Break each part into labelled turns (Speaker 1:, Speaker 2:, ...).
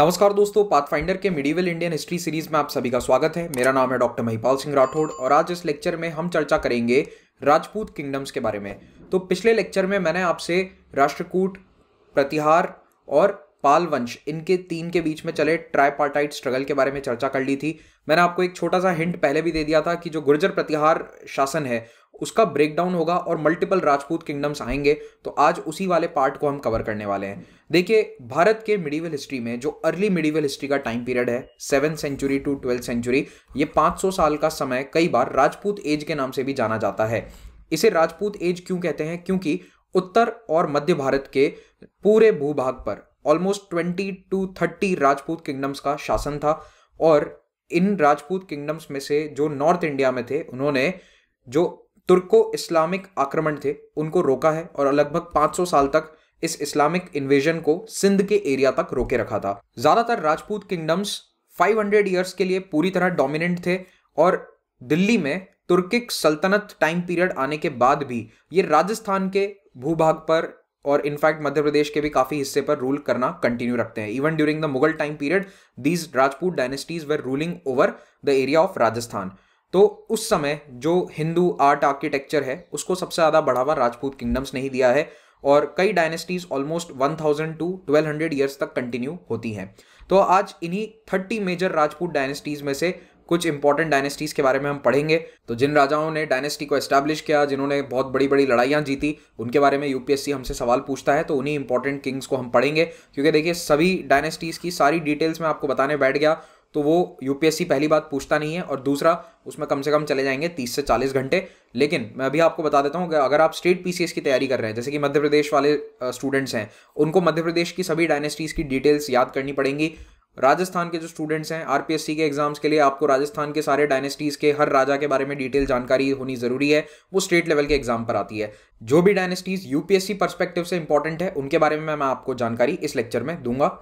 Speaker 1: नमस्कार दोस्तों पाथफाइंडर के मिडिवल इंडियन हिस्ट्री सीरीज में आप सभी का स्वागत है मेरा नाम है डॉक्टर महिपाल सिंह राठौड़ और आज इस लेक्चर में हम चर्चा करेंगे राजपूत किंगडम्स के बारे में तो पिछले लेक्चर में मैंने आपसे राष्ट्रकूट प्रतिहार और पाल वंश इनके तीन के बीच में चले ट्राईपार्टाइट स्ट्रगल के बारे में चर्चा कर ली थी मैंने आपको एक छोटा सा हिंट पहले भी दे दिया था कि जो गुर्जर प्रतिहार शासन है उसका ब्रेकडाउन होगा और मल्टीपल राजपूत किंगडम्स आएंगे तो आज उसी वाले पार्ट को हम कवर करने वाले हैं देखिए भारत के मिडीवल हिस्ट्री में जो अर्ली मिडीवल हिस्ट्री का टाइम पीरियड है seven century to twelfth century ये 500 साल का समय कई बार राजपूत एज के नाम से भी जाना जाता है इसे राजपूत एज क्यों कहते हैं क्योंकि उत्तर और मध्य भारत के पूरे भूभाग पर almost twenty to thirty Rajput kingdoms का शासन था और इन राजपूत किंगडम्स में से जो नॉर्थ इंडिया में थे उन्होंने जो तुर्को इस्लामिक आक्रमण थे उनको रोका है और लगभग 500 साल तक इस इस्लामिक इन्वेजन को सिंध के एरिया तक रोके रखा था ज़्यादातर राजपूत किंगडम्स 500 ईयर्स के लिए पूरी तरह डोमिनेंट थे और दिल्ली में तुर्किक सल्तनत टाइम पीरियड आने के बाद भी ये राजस्थान के भूभाग पर और इनफैक्ट मध्य प्रदेश के भी काफ़ी हिस्से पर रूल करना कंटिन्यू रखते हैं even during the Mughal time period these Rajput dynasties were ruling over the area of Rajasthan तो उस समय जो हिंदू आर्ट आर्किटेक्चर है उसको सबसे ज़्यादा बढ़ावा राजपूत किंगडम्स ने ही दिया है और कई डायनेस्टीज ऑलमोस्ट 1000 टू 1200 ईयर्स तक कंटिन्यू होती हैं तो आज इन्हीं 30 मेजर राजपूत डायनेस्टीज में से कुछ इंपॉर्टेंट डायनेस्टीज के बारे में हम पढ़ेंगे तो जिन राजाओं ने डायनेस्टी को एस्टैब्लिश किया जिन्होंने बहुत बड़ी बड़ी लड़ाइयाँ जीती उनके बारे में यूपीएससी हमसे सवाल पूछता है तो उन्हीं इंपॉर्टेंट किंग्स को हम पढ़ेंगे क्योंकि देखिए सभी डायनेस्टीज़ की सारी डिटेल्स में आपको बताने बैठ गया तो वो यूपीएससी पहली बात पूछता नहीं है और दूसरा उसमें कम से कम चले जाएंगे तीस से चालीस घंटे लेकिन मैं अभी आपको बता देता हूँ अगर आप स्टेट पीसीएस की तैयारी कर रहे हैं जैसे कि मध्य प्रदेश वाले स्टूडेंट्स हैं उनको मध्य प्रदेश की सभी डायनेस्टीज़ की डिटेल्स याद करनी पड़ेंगी राजस्थान के जो स्टूडेंट्स हैं आर के एग्जाम्स के लिए आपको राजस्थान के सारे डायनेस्टीज़ के हर राजा के बारे में डिटेल जानकारी होनी ज़रूरी है वो स्टेट लेवल के एग्जाम पर आती है जो भी डायनेस्टीज़ यूपीएससी पर्सपेक्टिव से इंपॉर्टेंट है उनके बारे में मैं आपको जानकारी इस लेक्चर में दूंगा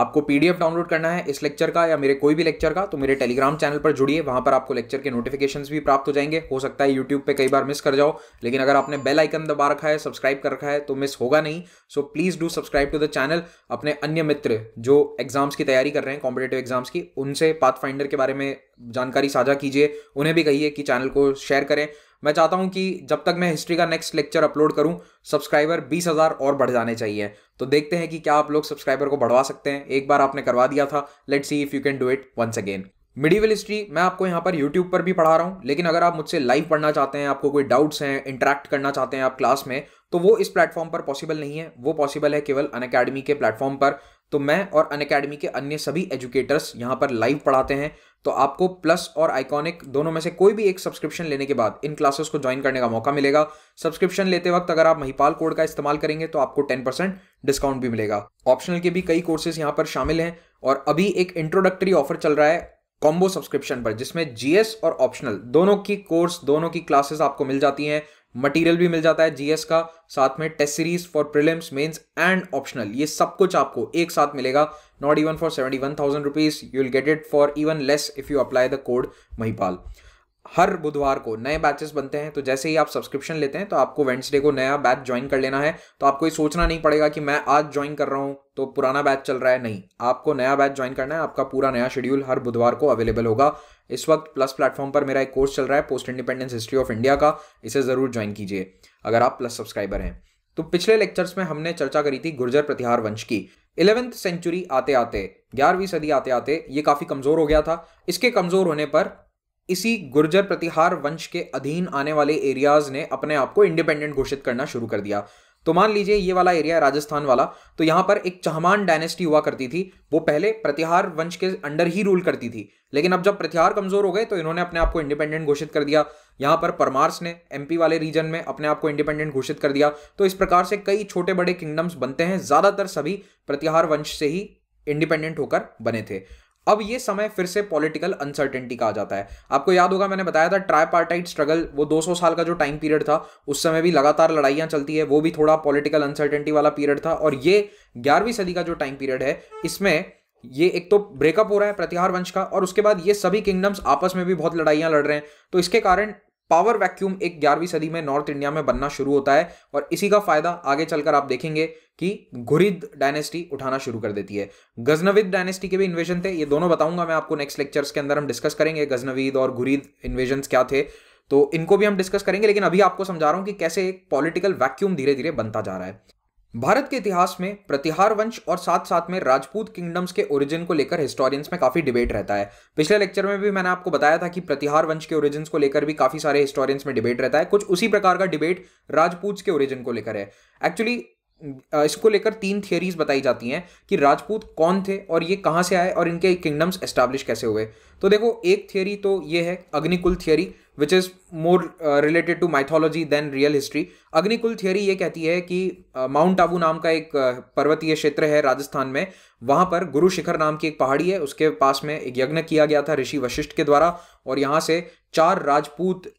Speaker 1: आपको पीडीएफ डाउनलोड करना है इस लेक्चर का या मेरे कोई भी लेक्चर का तो मेरे टेलीग्राम चैनल पर जुड़िए वहां पर आपको लेक्चर के नोटिफिकेशंस भी प्राप्त हो जाएंगे हो सकता है यूट्यूब पे कई बार मिस कर जाओ लेकिन अगर आपने बेल आइकन दबा रखा है सब्सक्राइब कर रखा है तो मिस होगा नहीं so please do subscribe to the channel अपने अन्य मित्र जो एग्जाम्स की तैयारी कर रहे हैं कॉम्पिटेटिव एग्जाम्स की उनसे पाथ के बारे में जानकारी साझा कीजिए उन्हें भी कहिए कि चैनल को शेयर करें मैं चाहता हूं कि जब तक मैं हिस्ट्री का नेक्स्ट लेक्चर अपलोड करूं सब्सक्राइबर बीस हज़ार और बढ़ जाने चाहिए तो देखते हैं कि क्या आप लोग सब्सक्राइबर को बढ़वा सकते हैं एक बार आपने करवा दिया था let see if you can do it once again medieval history मैं आपको यहाँ पर यूट्यूब पर भी पढ़ा रहा हूँ लेकिन अगर आप मुझसे लाइव पढ़ना चाहते हैं आपको कोई डाउट्स हैं इंटरेक्ट करना चाहते हैं आप क्लास में तो वो इस प्लेटफॉर्म पर पॉसिबल नहीं है वो पॉसिबल है केवल अन अकेडमी के प्लेटफॉर्म पर तो मैं और अन अकेडमी के अन्य सभी एजुकेटर्स यहाँ पर लाइव पढ़ाते हैं तो आपको प्लस और आइकॉनिक दोनों में से कोई भी एक सब्सक्रिप्शन लेने के बाद इन क्लासेस को ज्वाइन करने का मौका मिलेगा सब्सक्रिप्शन लेते वक्त अगर आप महिपाल कोड का इस्तेमाल करेंगे तो आपको टेन परसेंट डिस्काउंट भी मिलेगा ऑप्शनल के भी कई कोर्सेज यहाँ पर शामिल हैं और अभी एक इंट्रोडक्टरी ऑफर चल रहा है कॉम्बो सब्सक्रिप्शन पर जिसमें जीएस और ऑप्शनल दोनों की कोर्स दोनों की क्लासेस आपको मिल जाती हैं मटेरियल भी मिल जाता है जीएस का साथ में test series for prelims mains and optional ये सब कुछ आपको एक साथ मिलेगा not even for seventy one thousand rupees you will get it for even less if you apply the code Mahipal हर बुधवार को नए बैचेस बनते हैं तो जैसे ही आप सब्सक्रिप्शन लेते हैं तो आपको वेंसडे को नया बैच ज्वाइन कर लेना है तो आपको ये सोचना नहीं पड़ेगा कि मैं आज ज्वाइन कर रहा हूँ तो पुराना बैच चल रहा है नहीं आपको नया बैच ज्वाइन करना है आपका पूरा नया शेड्यूल हर बुधवार को अवेलेबल होगा इस वक्त प्लस प्लेटफॉर्म पर मेरा एक कोर्स चल रहा है post independence history of India का इसे ज़रूर ज्वाइन कीजिए अगर आप प्लस सब्सक्राइबर हैं तो पिछले लेक्चर्स में हमने चर्चा करी थी गुर्जर प्रतिहार वंश की इलेवेंथ सेंचुरी आते आते ग्यारहवीं सदी आते आते ये काफ़ी कमज़ोर हो गया था इसके कमज़ोर होने पर इसी गुर्जर प्रतिहार वंश के अधीन आने वाले एरियाज ने अपने आप को इंडिपेंडेंट घोषित करना शुरू कर दिया तो मान लीजिए ये वाला एरिया राजस्थान वाला तो यहां पर एक चहमान डायनेस्टी हुआ करती थी वो पहले प्रतिहार वंश के अंडर ही रूल करती थी लेकिन अब जब प्रतिहार कमजोर हो गए तो इन्होंने अपने आप को इंडिपेंडेंट घोषित कर दिया यहां पर परमार्स ने एमपी वाले रीजन में अपने आप को इंडिपेंडेंट घोषित कर दिया तो इस प्रकार से कई छोटे बड़े किंगडम्स बनते हैं ज़्यादातर सभी प्रतिहार वंश से ही इंडिपेंडेंट होकर बने थे अब ये समय फिर से पॉलिटिकल अनसर्टेनिटी का आ जाता है आपको याद होगा मैंने बताया था ट्राई पार्टाइट स्ट्रगल वो 200 साल का जो टाइम पीरियड था उस समय भी लगातार लड़ाइयाँ चलती है वो भी थोड़ा पॉलिटिकल अनसर्टेनिटी वाला पीरियड था और ये ग्यारहवीं सदी का जो टाइम पीरियड है इसमें ये एक तो ब्रेकअप हो रहा है प्रतिहार वंश का और उसके बाद ये सभी किंगडम्स आपस में भी बहुत लड़ाइयाँ लड़ रहे हैं तो इसके कारण पावर वैक्यूम एक ग्यारहवीं सदी में नॉर्थ इंडिया में बनना शुरू होता है और इसी का फायदा आगे चलकर आप देखेंगे कि घुरिद डायनेस्टी उठाना शुरू कर देती है गजनविद डायनेस्टी के भी इन्वेजन थे ये दोनों बताऊंगा मैं आपको नेक्स्ट लेक्चर्स के अंदर हम डिस्कस करेंगे गजनविद और घुरिद इन्वेजन क्या थे तो इनको भी हम डिस्कस करेंगे लेकिन अभी आपको समझा रहा हूं कि कैसे एक पॉलिटिकल वैक्यूम धीरे धीरे बनता जा रहा है भारत के इतिहास में प्रतिहार वंश और साथ साथ में राजपूत किंगडम्स के ओरिजिन को लेकर हिस्टोरियंस में काफी डिबेट रहता है पिछले लेक्चर में भी मैंने आपको बताया था कि प्रतिहार वंश के ओरिजिन को लेकर भी काफी सारे हिस्टोरियंस में डिबेट रहता है कुछ उसी प्रकार का डिबेट राजपूत के ओरिजिन को लेकर है एक्चुअली इसको लेकर तीन थियरीज बताई जाती हैं कि राजपूत कौन थे और ये कहाँ से आए और इनके किंगडम्स एस्टैब्लिश कैसे हुए तो देखो एक थियरी तो ये है Agnikul theory which is more related to mythology than real history Agnikul theory ये कहती है कि माउंट uh, आबू नाम का एक uh, पर्वतीय क्षेत्र है राजस्थान में वहाँ पर गुरु शिखर नाम की एक पहाड़ी है उसके पास में एक यज्ञ किया गया था ऋषि वशिष्ठ के द्वारा और यहाँ से चार राजपूत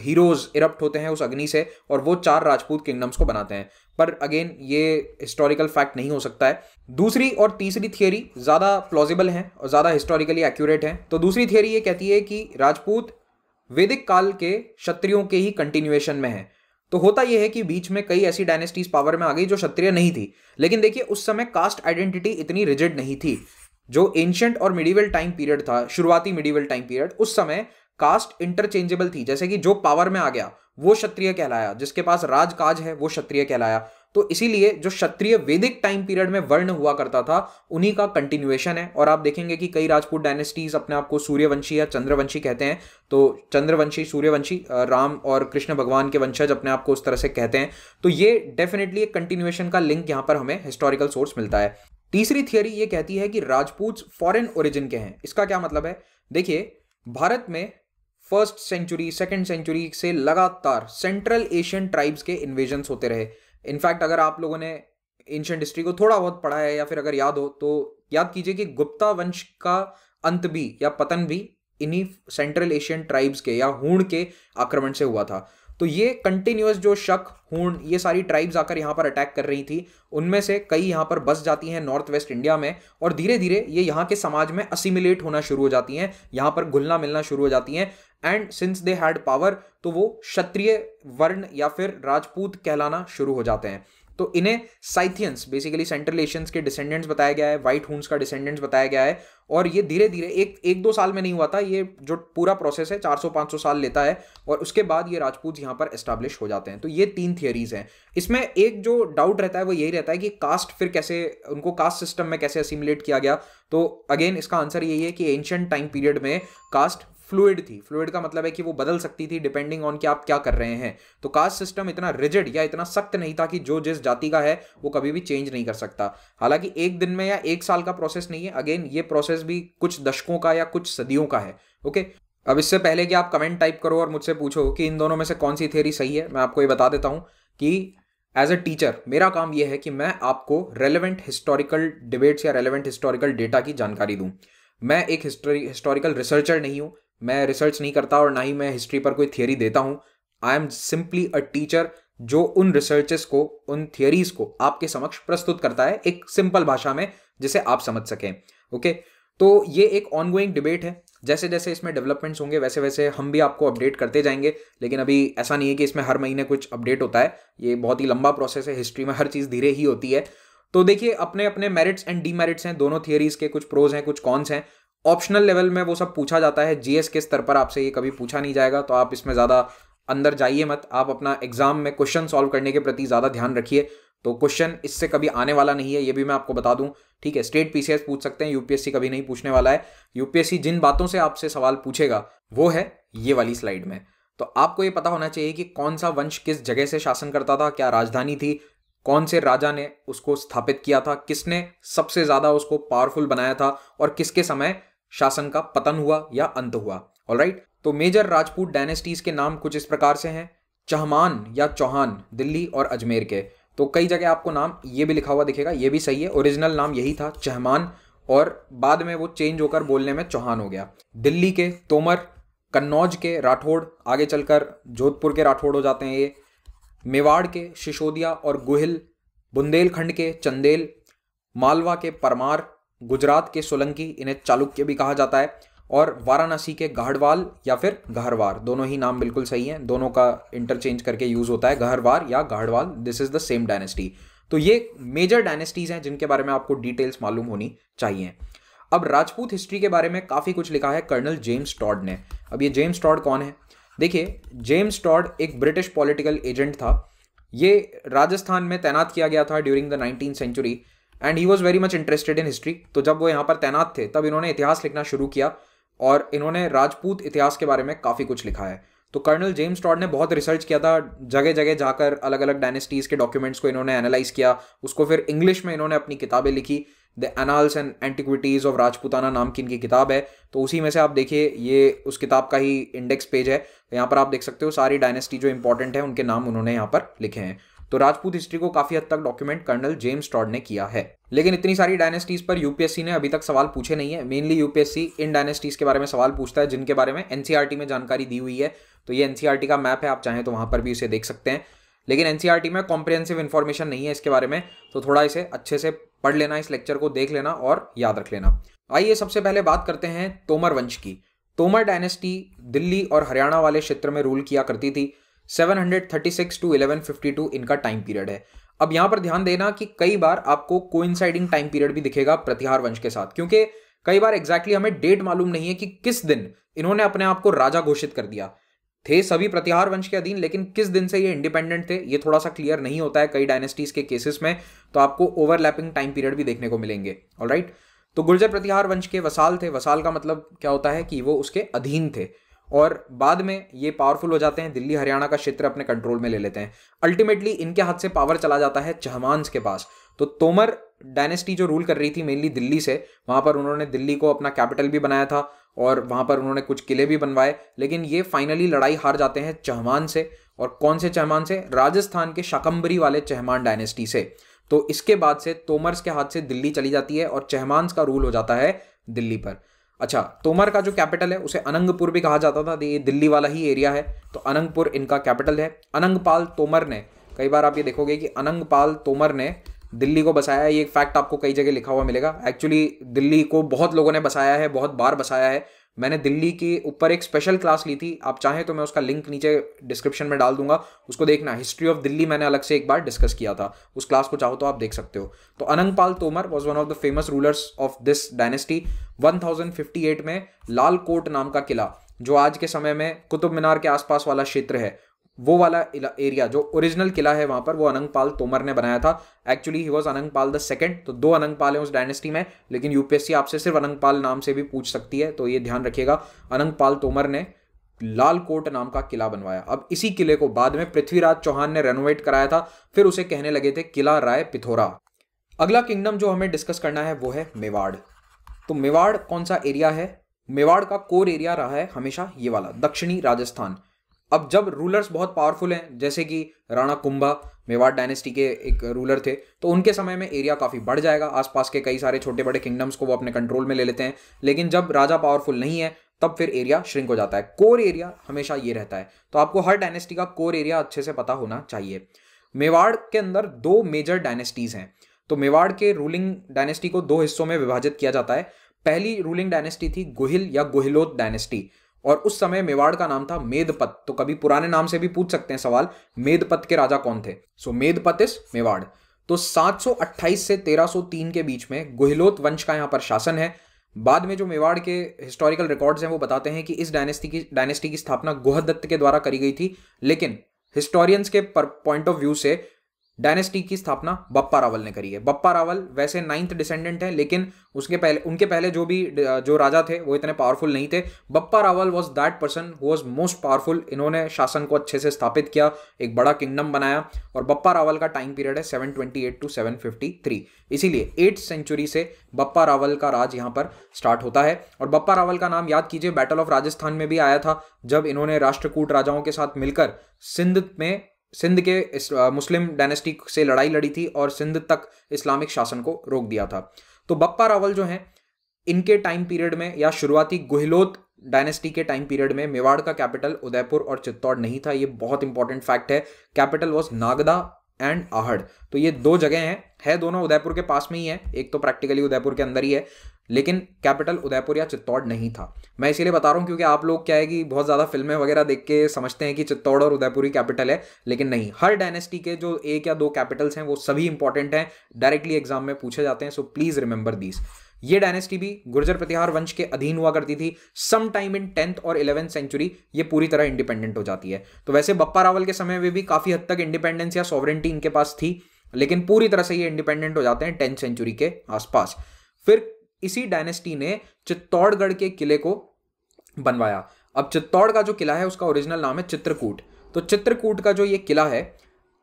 Speaker 1: हीरोज uh, इरप्ट होते हैं उस अग्नि से और वो चार राजपूत किंगडम्स को बनाते हैं पर अगेन ये हिस्टोरिकल फैक्ट नहीं हो सकता है दूसरी और तीसरी थियोरी ज़्यादा प्लॉजिबल हैं और ज़्यादा हिस्टोरिकली एक्यूरेट हैं तो दूसरी थियोरी ये कहती है कि राजपूत वैदिक काल के क्षत्रियों के ही कंटिन्यूएशन में है तो होता यह है कि बीच में कई ऐसी डायनेस्टीज पावर में आ गई जो क्षत्रिय नहीं थी लेकिन देखिए उस समय कास्ट आइडेंटिटी इतनी रिजिड नहीं थी जो एंशंट और मिडिवल टाइम पीरियड था शुरुआती मिडिवल टाइम पीरियड उस समय कास्ट इंटरचेंजेबल थी जैसे कि जो पावर में आ गया वो क्षत्रिय कहलाया जिसके पास राजकाज है वो क्षत्रिय कहलाया तो इसीलिए जो क्षत्रिय वैदिक टाइम पीरियड में वर्ण हुआ करता था उन्हीं का कंटिन्यूएशन है और आप देखेंगे कि कई राजपूत डायनेस्टीज अपने आप को सूर्यवंशी या चंद्रवंशी कहते हैं तो चंद्रवंशी सूर्यवंशी राम और कृष्ण भगवान के वंशज अपने आप को उस तरह से कहते हैं तो ये डेफिनेटली एक कंटिन्यूएशन का लिंक यहाँ पर हमें हिस्टोरिकल सोर्स मिलता है तीसरी थियोरी ये कहती है कि राजपूत फॉरेन ओरिजिन के हैं इसका क्या मतलब है देखिए भारत में फर्स्ट सेंचुरी सेकेंड सेंचुरी से लगातार सेंट्रल एशियन ट्राइब्स के इन्वेजन्स होते रहे इनफैक्ट अगर आप लोगों ने एंशंट हिस्ट्री को थोड़ा बहुत पढ़ा है या फिर अगर याद हो तो याद कीजिए कि गुप्ता वंश का अंत भी या पतन भी इन्हीं सेंट्रल एशियन ट्राइब्स के या हूण के आक्रमण से हुआ था तो ये कंटिन्यूस जो शक हूण ये सारी ट्राइब्स आकर यहाँ पर अटैक कर रही थी उनमें से कई यहाँ पर बस जाती हैं नॉर्थ वेस्ट इंडिया में और धीरे धीरे ये यहाँ के समाज में असिमिलेट होना शुरू हो जाती हैं यहाँ पर घुलना मिलना शुरू हो जाती हैं and since they had power तो वो क्षत्रिय वर्ण या फिर राजपूत कहलाना शुरू हो जाते हैं तो इन्हें साइथियंस बेसिकली सेंट्रल एशियंस के डिसेंडेंट्स बताया गया है वाइट हूंस का डिसेंडेंट्स बताया गया है और ये धीरे धीरे एक एक दो साल में नहीं हुआ था ये जो पूरा प्रोसेस है 400-500 साल लेता है और उसके बाद ये राजपूत यहाँ पर एस्टाब्लिश हो जाते हैं तो ये तीन थियरीज हैं इसमें एक जो डाउट रहता है वो यही रहता है कि कास्ट फिर कैसे उनको कास्ट सिस्टम में कैसे असिमुलेट किया गया तो अगेन इसका आंसर यही है कि एंशंट टाइम पीरियड में कास्ट फ्लूड थी फ्लूड का मतलब है कि वो बदल सकती थी डिपेंडिंग ऑन कि आप क्या कर रहे हैं तो कास्ट सिस्टम इतना रिजिड या इतना सख्त नहीं था कि जो जिस जाति का है वो कभी भी चेंज नहीं कर सकता हालांकि एक दिन में या एक साल का प्रोसेस नहीं है अगेन ये प्रोसेस भी कुछ दशकों का या कुछ सदियों का है ओके अब इससे पहले कि आप कमेंट टाइप करो और मुझसे पूछो कि इन दोनों में से कौन सी थ्योरी सही है मैं आपको ये बता देता हूँ कि एज अ टीचर मेरा काम यह है कि मैं आपको रेलिवेंट हिस्टोरिकल डिबेट्स या रेलिवेंट हिस्टोरिकल डेटा की जानकारी दूँ मैं एक हिस्टोरिकल रिसर्चर नहीं हूँ मैं रिसर्च नहीं करता और ना ही मैं हिस्ट्री पर कोई थियोरी देता हूँ I am simply a teacher जो उन रिसर्चेस को उन थियोरीज को आपके समक्ष प्रस्तुत करता है एक सिंपल भाषा में जिसे आप समझ सकें ओके तो ये एक ऑनगोइंग डिबेट है जैसे जैसे इसमें डेवलपमेंट्स होंगे वैसे वैसे हम भी आपको अपडेट करते जाएंगे लेकिन अभी ऐसा नहीं है कि इसमें हर महीने कुछ अपडेट होता है ये बहुत ही लंबा प्रोसेस है हिस्ट्री में हर चीज़ धीरे ही होती है तो देखिए अपने अपने मेरिट्स एंड डीमेरिट्स हैं दोनों थियरीज़ के कुछ प्रोज हैं कुछ कॉन्स हैं ऑप्शनल लेवल में वो सब पूछा जाता है जीएस के स्तर पर आपसे ये कभी पूछा नहीं जाएगा तो आप इसमें ज़्यादा अंदर जाइए मत आप अपना एग्जाम में क्वेश्चन सॉल्व करने के प्रति ज़्यादा ध्यान रखिए तो क्वेश्चन इससे कभी आने वाला नहीं है ये भी मैं आपको बता दूं ठीक है स्टेट पीसीएस पूछ सकते हैं यूपीएससी कभी नहीं पूछने वाला है यूपीएससी जिन बातों से आपसे सवाल पूछेगा वो है ये वाली स्लाइड में तो आपको ये पता होना चाहिए कि कौन सा वंश किस जगह से शासन करता था क्या राजधानी थी कौन से राजा ने उसको स्थापित किया था किसने सबसे ज्यादा उसको पावरफुल बनाया था और किसके समय शासन का पतन हुआ या अंत हुआ ऑल right? तो मेजर राजपूत डायनेस्टीज के नाम कुछ इस प्रकार से हैं चहमान या चौहान दिल्ली और अजमेर के तो कई जगह आपको नाम ये भी लिखा हुआ दिखेगा ये भी सही है ओरिजिनल नाम यही था चहमान और बाद में वो चेंज होकर बोलने में चौहान हो गया दिल्ली के तोमर कन्नौज के राठौड़ आगे चलकर जोधपुर के राठौड़ हो जाते हैं ये मेवाड़ के शिशोदिया और गुहिल बुंदेलखंड के चंदेल मालवा के परमार गुजरात के सोलंकी इन्हें चालुक्य भी कहा जाता है और वाराणसी के गहड़वाल या फिर गहरवार दोनों ही नाम बिल्कुल सही हैं दोनों का इंटरचेंज करके यूज होता है गहरवार या Gahadwal this is the same dynasty तो ये मेजर डायनेस्टीज हैं जिनके बारे में आपको डिटेल्स मालूम होनी चाहिए अब राजपूत हिस्ट्री के बारे में काफ़ी कुछ लिखा है कर्नल जेम्स टॉड ने अब ये जेम्स टॉड कौन है देखिए जेम्स टॉड एक ब्रिटिश पॉलिटिकल एजेंट था ये राजस्थान में तैनात किया गया था during the nineteen century and he was very much interested in history तो जब वो यहाँ पर तैनात थे तब इन्होंने इतिहास लिखना शुरू किया और इन्होंने राजपूत इतिहास के बारे में काफ़ी कुछ लिखा है तो कर्नल जेम्स टॉड ने बहुत रिसर्च किया था जगह जगह जाकर अलग अलग डायनेस्टीज़ के डॉक्यूमेंट्स को इन्होंने एनालाइज किया उसको फिर इंग्लिश में इन्होंने अपनी किताबें लिखी the Annals and Antiquities of Rajputana नाम की इनकी किताब है तो उसी में से आप देखिए ये उस किताब का ही इंडेक्स पेज है तो यहाँ पर आप देख सकते हो सारी डायनेस्टी जो इंपॉर्टेंट है उनके नाम उन्होंने यहाँ पर लिखे हैं तो राजपूत हिस्ट्री को काफी हद तक डॉक्यूमेंट कर्नल जेम्स टॉड ने किया है लेकिन इतनी सारी डायनेस्टीज पर यूपीएससी ने अभी तक सवाल पूछे नहीं है मेनली यूपीएससी इन डायनेस्टीज के बारे में सवाल पूछता है जिनके बारे में एनसीआरटी e में जानकारी दी हुई है तो ये एनसीआरटी e का मैप है आप चाहें तो वहां पर भी इसे देख सकते हैं लेकिन एनसीईआरटी e में कॉम्प्रिहेंसिव इन्फॉर्मेशन नहीं है इसके बारे में तो थोड़ा इसे अच्छे से पढ़ लेना इस लेक्चर को देख लेना और याद रख लेना आइए सबसे पहले बात करते हैं तोमर वंश की तोमर डायनेस्टी दिल्ली और हरियाणा वाले क्षेत्र में रूल किया करती थी 736 टू 1152 इनका टाइम पीरियड है अब यहां पर ध्यान देना कि कई बार आपको कोइंसाइडिंग टाइम पीरियड भी दिखेगा प्रतिहार वंश के साथ क्योंकि कई बार एग्जैक्टली exactly हमें डेट मालूम नहीं है कि किस दिन इन्होंने अपने आप को राजा घोषित कर दिया थे सभी प्रतिहार वंश के अधीन लेकिन किस दिन से ये इंडिपेंडेंट थे ये थोड़ा सा क्लियर नहीं होता है कई डायनेस्टीज के केसेस में तो आपको ओवरलैपिंग टाइम पीरियड भी देखने को मिलेंगे ऑल राइट तो गुर्जर प्रतिहार वंश के वसाल थे वसाल का मतलब क्या होता है कि वो उसके अधीन थे और बाद में ये पावरफुल हो जाते हैं दिल्ली हरियाणा का क्षेत्र अपने कंट्रोल में ले लेते हैं अल्टीमेटली इनके हाथ से पावर चला जाता है चहमांस के पास तो तोमर डायनेस्टी जो रूल कर रही थी मेनली दिल्ली से वहां पर उन्होंने दिल्ली को अपना कैपिटल भी बनाया था और वहाँ पर उन्होंने कुछ किले भी बनवाए लेकिन ये फाइनली लड़ाई हार जाते हैं चहमान से और कौन से चहमान से राजस्थान के शकम्बरी वाले चहमान डायनेस्टी से तो इसके बाद से तोमर्स के हाथ से दिल्ली चली जाती है और चहमान्स का रूल हो जाता है दिल्ली पर अच्छा तोमर का जो कैपिटल है उसे अनंगपुर भी कहा जाता था ये दिल्ली वाला ही एरिया है तो अनंगपुर इनका कैपिटल है अनंगपाल तोमर ने कई बार आप ये देखोगे कि अनंगपाल तोमर ने दिल्ली को बसाया ये फैक्ट आपको कई जगह लिखा हुआ मिलेगा एक्चुअली दिल्ली को बहुत लोगों ने बसाया है बहुत बार बसाया है मैंने दिल्ली के ऊपर एक स्पेशल क्लास ली थी आप चाहें तो मैं उसका लिंक नीचे डिस्क्रिप्शन में डाल दूंगा उसको देखना हिस्ट्री ऑफ दिल्ली मैंने अलग से एक बार डिस्कस किया था उस क्लास को चाहो तो आप देख सकते हो तो Anangpal Tomar was one of the famous rulers of this dynasty 1058 में लाल कोट नाम का किला जो आज के समय में कुतुब मीनार के आसपास वाला क्षेत्र है वो वाला एरिया जो ओरिजिनल किला है वहां पर वो अनंगपाल तोमर ने बनाया था actually he was Anangpal the second तो दो अनंगपाल हैं उस डायनेस्टी में लेकिन यूपीएससी आपसे सिर्फ अनंगपाल नाम से भी पूछ सकती है तो ये ध्यान रखिएगा अनंगपाल तोमर ने लाल कोट नाम का किला बनवाया अब इसी किले को बाद में पृथ्वीराज चौहान ने रेनोवेट कराया था फिर उसे कहने लगे थे किला राय पिथोरा अगला किंगडम जो हमें डिस्कस करना है वो है मेवाड़ तो मेवाड़ कौन सा एरिया है मेवाड़ का कोर एरिया रहा है हमेशा ये वाला दक्षिणी राजस्थान अब जब रूलर्स बहुत पावरफुल हैं जैसे कि राणा कुंभा मेवाड़ डायनेस्टी के एक रूलर थे तो उनके समय में एरिया काफ़ी बढ़ जाएगा आसपास के कई सारे छोटे बड़े किंगडम्स को वो अपने कंट्रोल में ले लेते हैं लेकिन जब राजा पावरफुल नहीं है तब फिर एरिया श्रिंक हो जाता है कोर एरिया हमेशा ये रहता है तो आपको हर डायनेस्टी का कोर एरिया अच्छे से पता होना चाहिए मेवाड़ के अंदर दो मेजर डायनेस्टीज़ हैं तो मेवाड़ के रूलिंग डायनेस्टी को दो हिस्सों में विभाजित किया जाता है पहली रूलिंग डायनेस्टी थी गोहिल या गोहिलोत डायनेस्टी और उस समय मेवाड़ का नाम था मेदपत तो कभी पुराने नाम से भी पूछ सकते हैं सवाल मेदपत के राजा कौन थे सो मेदपत इस मेवाड़ तो 728 से 1303 के बीच में गुहिलोत वंश का यहाँ पर शासन है बाद में जो मेवाड़ के हिस्टोरिकल रिकॉर्ड्स हैं वो बताते हैं कि इस डायनेस्टी की डायनेस्टी की स्थापना गुहदत्त के द्वारा करी गई थी लेकिन हिस्टोरियंस के पॉइंट ऑफ व्यू से डायनेस्टी की स्थापना बप्पा रावल ने करी है बप्पा रावल वैसे नाइन्थ डिसेंडेंट है लेकिन उसके पहले उनके पहले जो भी जो राजा थे वो इतने पावरफुल नहीं थे Bappa Rawal was that person who was most powerful इन्होंने शासन को अच्छे से स्थापित किया एक बड़ा किंगडम बनाया और बप्पा रावल का टाइम पीरियड है seven twenty eight to seven fifty three इसीलिए एट सेंचुरी से बप्पा रावल का राज यहाँ पर स्टार्ट होता है और बप्पा रावल का नाम याद कीजिए बैटल ऑफ राजस्थान में भी आया था जब इन्होंने राष्ट्रकूट राजाओं के साथ मिलकर सिंध में सिंध के इस, आ, मुस्लिम डायनेस्टी से लड़ाई लड़ी थी और सिंध तक इस्लामिक शासन को रोक दिया था तो बप्पा रावल जो हैं इनके टाइम पीरियड में या शुरुआती गुहलोत डायनेस्टी के टाइम पीरियड में मेवाड़ का कैपिटल उदयपुर और चित्तौड़ नहीं था ये बहुत इंपॉर्टेंट फैक्ट है capital was Nagda and Ahar तो ये दो जगह हैं है दोनों उदयपुर के पास में ही है एक तो प्रैक्टिकली उदयपुर के अंदर ही है लेकिन कैपिटल उदयपुर या चित्तौड़ नहीं था मैं इसीलिए बता रहा हूँ क्योंकि आप लोग क्या है कि बहुत ज़्यादा फिल्में वगैरह देख के समझते हैं कि चित्तौड़ और उदयपुरी कैपिटल है लेकिन नहीं हर डायनेस्टी के जो एक या दो कैपिटल्स हैं वो सभी इंपॉर्टेंट हैं डायरेक्टली एग्जाम में पूछे जाते हैं सो प्लीज़ रिमेंबर दीज ये डायनेस्टी भी गुर्जर प्रतिहार वंश के अधीन हुआ करती थी सम टाइम इन टेंथ और इलेवेंथ सेंचुरी ये पूरी तरह इंडिपेंडेंट हो जाती है तो वैसे बप्पा रावल के समय में भी काफ़ी हद तक इंडिपेंडेंस या सॉवरेंटी इनके पास थी लेकिन पूरी तरह से ये इंडिपेंडेंट हो जाते हैं टेंथ सेंचुरी के आसपास फिर इसी डायनेस्टी ने चित्तौड़गढ़ के किले को बनवाया अब चित्तौड़ का जो किला है उसका ओरिजिनल नाम है चित्रकूट तो चित्रकूट का जो ये किला है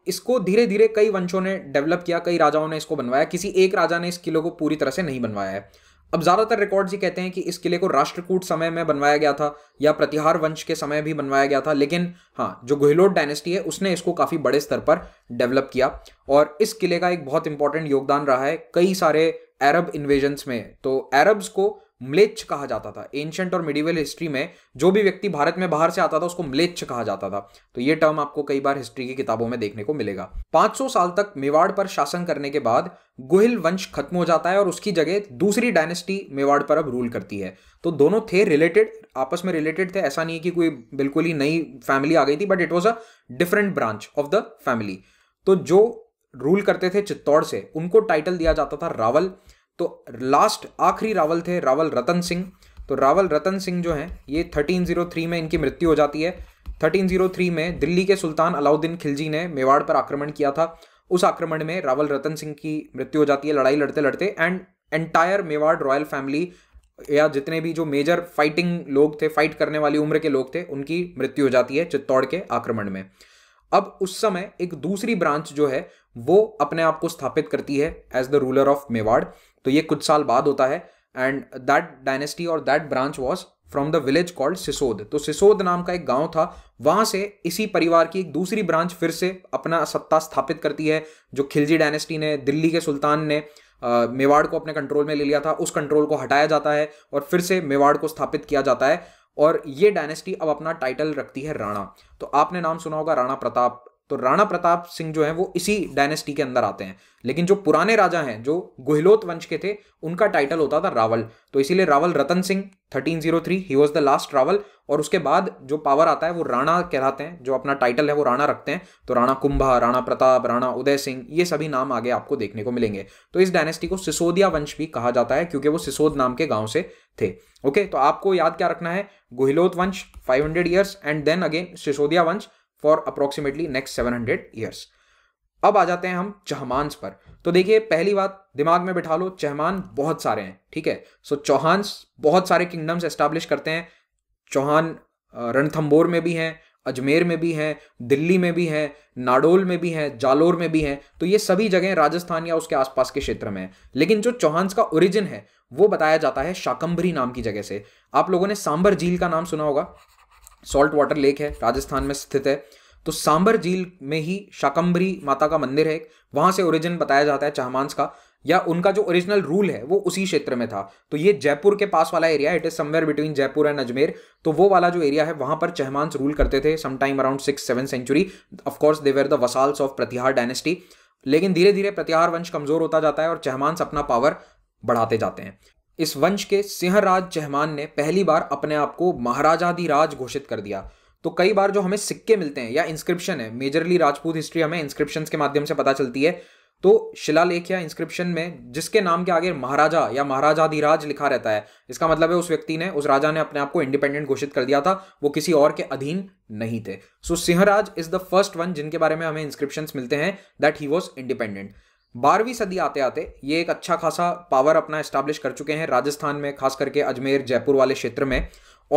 Speaker 1: इसको धीरे धीरे कई वंशों ने डेवलप किया कई राजाओं ने इसको बनवाया किसी एक राजा ने इस किले को पूरी तरह से नहीं बनवाया है अब ज़्यादातर रिकॉर्ड्स ये कहते हैं कि इस किले को राष्ट्रकूट समय में बनवाया गया था या प्रतिहार वंश के समय भी बनवाया गया था लेकिन हाँ जो गहलोत डायनेस्टी है उसने इसको काफ़ी बड़े स्तर पर डेवलप किया और इस किले का एक बहुत इंपॉर्टेंट योगदान रहा है कई सारे अरब इन्वेजन्स में तो अरब्स को म्लेच्छ कहा जाता था एंशंट और मिडिवल हिस्ट्री में जो भी व्यक्ति भारत में बाहर से आता था उसको म्लेच्छ कहा जाता था तो ये टर्म आपको कई बार हिस्ट्री की किताबों में देखने को मिलेगा 500 साल तक मेवाड़ पर शासन करने के बाद गुहिल वंश खत्म हो जाता है और उसकी जगह दूसरी डायनेस्टी मेवाड़ पर अब रूल करती है तो दोनों थे रिलेटेड आपस में रिलेटेड थे ऐसा नहीं है कि कोई बिल्कुल ही नई फैमिली आ गई थी but it was a different branch of the family तो जो रूल करते थे चित्तौड़ से उनको टाइटल दिया जाता था रावल तो लास्ट आखिरी रावल थे रावल रतन सिंह तो रावल रतन सिंह जो हैं ये 1303 में इनकी मृत्यु हो जाती है 1303 में दिल्ली के सुल्तान अलाउद्दीन खिलजी ने मेवाड़ पर आक्रमण किया था उस आक्रमण में रावल रतन सिंह की मृत्यु हो जाती है लड़ाई लड़ते लड़ते and entire Mewar royal family या जितने भी जो मेजर फाइटिंग लोग थे फाइट करने वाली उम्र के लोग थे उनकी मृत्यु हो जाती है चित्तौड़ के आक्रमण में अब उस समय एक दूसरी ब्रांच जो है वो अपने आप को स्थापित करती है as the ruler of Mewar तो ये कुछ साल बाद होता है एंड दैट डायनेस्टी और that branch was from the village called Sisod तो सिसोद नाम का एक गांव था वहां से इसी परिवार की एक दूसरी ब्रांच फिर से अपना सत्ता स्थापित करती है जो खिलजी डायनेस्टी ने दिल्ली के सुल्तान ने मेवाड़ को अपने कंट्रोल में ले लिया था उस कंट्रोल को हटाया जाता है और फिर से मेवाड़ को स्थापित किया जाता है और ये डायनेस्टी अब अपना टाइटल रखती है राणा तो आपने नाम सुना होगा राणा प्रताप तो राणा प्रताप सिंह जो है वो इसी डायनेस्टी के अंदर आते हैं लेकिन जो पुराने राजा हैं जो गुहलोत वंश के थे उनका टाइटल होता था रावल तो इसीलिए Rawal Ratan Singh 1303 he was the last Rawal और उसके बाद जो पावर आता है वो राणा कहलाते हैं जो अपना टाइटल है वो राणा रखते हैं तो राणा कुंभा राणा प्रताप राणा उदय सिंह ये सभी नाम आगे आपको देखने को मिलेंगे तो इस डायनेस्टी को सिसोदिया वंश भी कहा जाता है क्योंकि वो सिसोद नाम के गाँव से थे ओके तो आपको याद क्या रखना है गुहिलोत वंश five hundred years and then again Sisodia वंश for approximately next seven hundred years अब आ जाते हैं हम चहमान्स पर तो देखिए पहली बात दिमाग में बिठा लो चहमान बहुत सारे हैं ठीक है सो so, चौहान्स बहुत सारे किंगडम्स एस्टैब्लिश करते हैं चौहान रणथम्बोर में भी हैं अजमेर में भी हैं दिल्ली में भी हैं नाडोल में भी हैं जालोर में भी हैं तो ये सभी जगह राजस्थान या उसके आसपास के क्षेत्र में है लेकिन जो चौहान्स का ओरिजिन है वो बताया जाता है शाकंभरी नाम की जगह से आप लोगों ने सांबर झील का नाम सुना होगा सॉल्ट वाटर लेक है राजस्थान में स्थित है तो सांबर झील में ही शाकंबरी माता का मंदिर है वहां से ओरिजिन बताया जाता है चाहमांस का या उनका जो ओरिजिनल रूल है वो उसी क्षेत्र में था तो ये जयपुर के पास वाला area it is somewhere between Jaipur and Ajmer तो वो वाला जो एरिया है वहां पर चहमांस रूल करते थे sometime around six seven century of course they were the vassals of Pratihar dynasty लेकिन धीरे धीरे प्रतिहार वंश कमजोर होता जाता है और चहमांस अपना पावर बढ़ाते जाते हैं इस वंश के सिंहराज चहमान ने पहली बार अपने आप को महाराजाधिराज घोषित कर दिया तो कई बार जो हमें सिक्के मिलते हैं या इंस्क्रिप्शन है मेजरली राजपूत हिस्ट्री हमें इंस्क्रिप्शन के माध्यम से पता चलती है तो शिलालेख या इंस्क्रिप्शन में जिसके नाम के आगे महाराजा या महाराजाधिराज लिखा रहता है इसका मतलब है उस व्यक्ति ने उस राजा ने अपने आप को इंडिपेंडेंट घोषित कर दिया था वो किसी और के अधीन नहीं थे so Singhraj is the first one जिनके बारे में हमें इंस्क्रिप्शन मिलते हैं दैट ही वॉज इंडिपेंडेंट बारहवीं सदी आते आते ये एक अच्छा खासा पावर अपना इस्टेब्लिश कर चुके हैं राजस्थान में खास करके अजमेर जयपुर वाले क्षेत्र में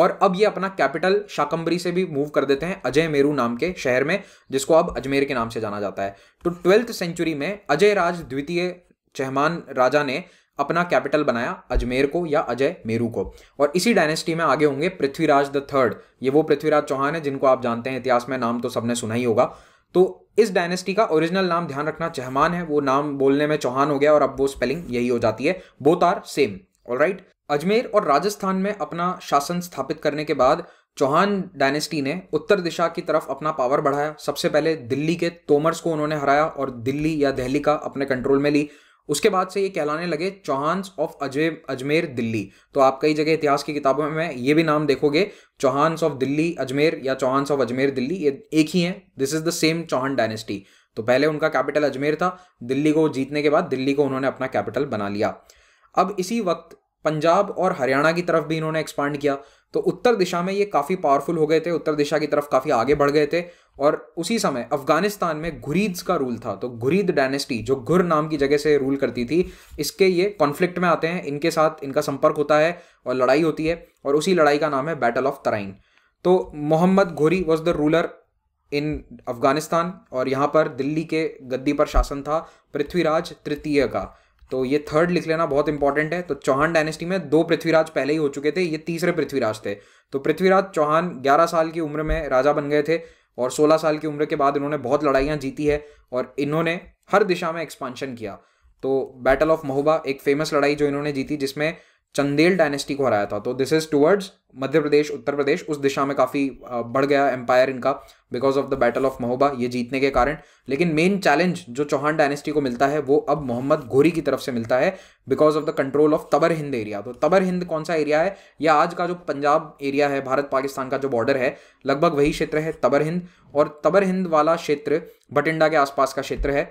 Speaker 1: और अब ये अपना कैपिटल शाकंबरी से भी मूव कर देते हैं अजय मेरू नाम के शहर में जिसको अब अजमेर के नाम से जाना जाता है तो ट्वेल्थ सेंचुरी में अजय राज द्वितीय चहमान राजा ने अपना कैपिटल बनाया अजमेर को या अजय मेरू को और इसी डायनेस्टी में आगे होंगे पृथ्वीराज द थर्ड ये वो पृथ्वीराज चौहान है जिनको आप जानते हैं इतिहास में नाम तो सबने सुना ही होगा तो इस डायनेस्टी का ओरिजिनल नाम ध्यान रखना चहमान है वो नाम बोलने में चौहान हो गया और अब वो स्पेलिंग यही हो जाती है बोतार सेम सेम राइट अजमेर और राजस्थान में अपना शासन स्थापित करने के बाद चौहान डायनेस्टी ने उत्तर दिशा की तरफ अपना पावर बढ़ाया सबसे पहले दिल्ली के तोमर्स को उन्होंने हराया और दिल्ली या दहली का अपने कंट्रोल में ली उसके बाद से ये कहलाने लगे चौहान्स ऑफ अजय अजमेर दिल्ली तो आप कई जगह इतिहास की किताबों में ये भी नाम देखोगे चौहान्स ऑफ दिल्ली अजमेर या चौहान्स ऑफ अजमेर दिल्ली ये एक ही है this is the same Chauhan dynasty तो पहले उनका कैपिटल अजमेर था दिल्ली को जीतने के बाद दिल्ली को उन्होंने अपना कैपिटल बना लिया अब इसी वक्त पंजाब और हरियाणा की तरफ भी इन्होंने एक्सपांड किया तो उत्तर दिशा में ये काफ़ी पावरफुल हो गए थे उत्तर दिशा की तरफ काफ़ी आगे बढ़ गए थे और उसी समय अफगानिस्तान में घुरीद्स का रूल था तो घुरीद डायनेस्टी जो घुर नाम की जगह से रूल करती थी इसके ये कॉन्फ्लिक्ट में आते हैं इनके साथ इनका संपर्क होता है और लड़ाई होती है और उसी लड़ाई का नाम है बैटल ऑफ तराइन तो Mohammad Ghori was the ruler in Afghanistan और यहाँ पर दिल्ली के गद्दी पर शासन था पृथ्वीराज तृतीय का तो ये थर्ड लिख लेना बहुत इंपॉर्टेंट है तो चौहान डायनेस्टी में दो पृथ्वीराज पहले ही हो चुके थे ये तीसरे पृथ्वीराज थे तो पृथ्वीराज चौहान ग्यारह साल की उम्र में राजा बन गए थे और 16 साल की उम्र के बाद इन्होंने बहुत लड़ाइयाँ जीती है और इन्होंने हर दिशा में एक्सपांशन किया तो बैटल ऑफ महोबा एक फेमस लड़ाई जो इन्होंने जीती जिसमें चंदेल डायनेस्टी को हराया था तो this is towards Madhya Pradesh Uttar Pradesh उस दिशा में काफ़ी बढ़ गया एम्पायर इनका because of the battle of Mahoba ये जीतने के कारण लेकिन मेन चैलेंज जो चौहान डायनेस्टी को मिलता है वो अब मोहम्मद घोरी की तरफ से मिलता है because of the control of Tabar Hind area तो तबर हिंद कौन सा एरिया है या आज का जो पंजाब एरिया है भारत पाकिस्तान का जो बॉर्डर है लगभग वही क्षेत्र है तबर हिंद और तबर हिंद वाला क्षेत्र बटिंडा के आसपास का क्षेत्र है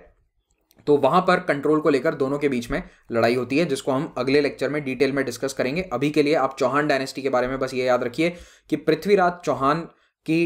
Speaker 1: तो वहां पर कंट्रोल को लेकर दोनों के बीच में लड़ाई होती है जिसको हम अगले लेक्चर में डिटेल में डिस्कस करेंगे अभी के लिए आप चौहान डायनेस्टी के बारे में बस ये याद रखिए कि पृथ्वीराज चौहान की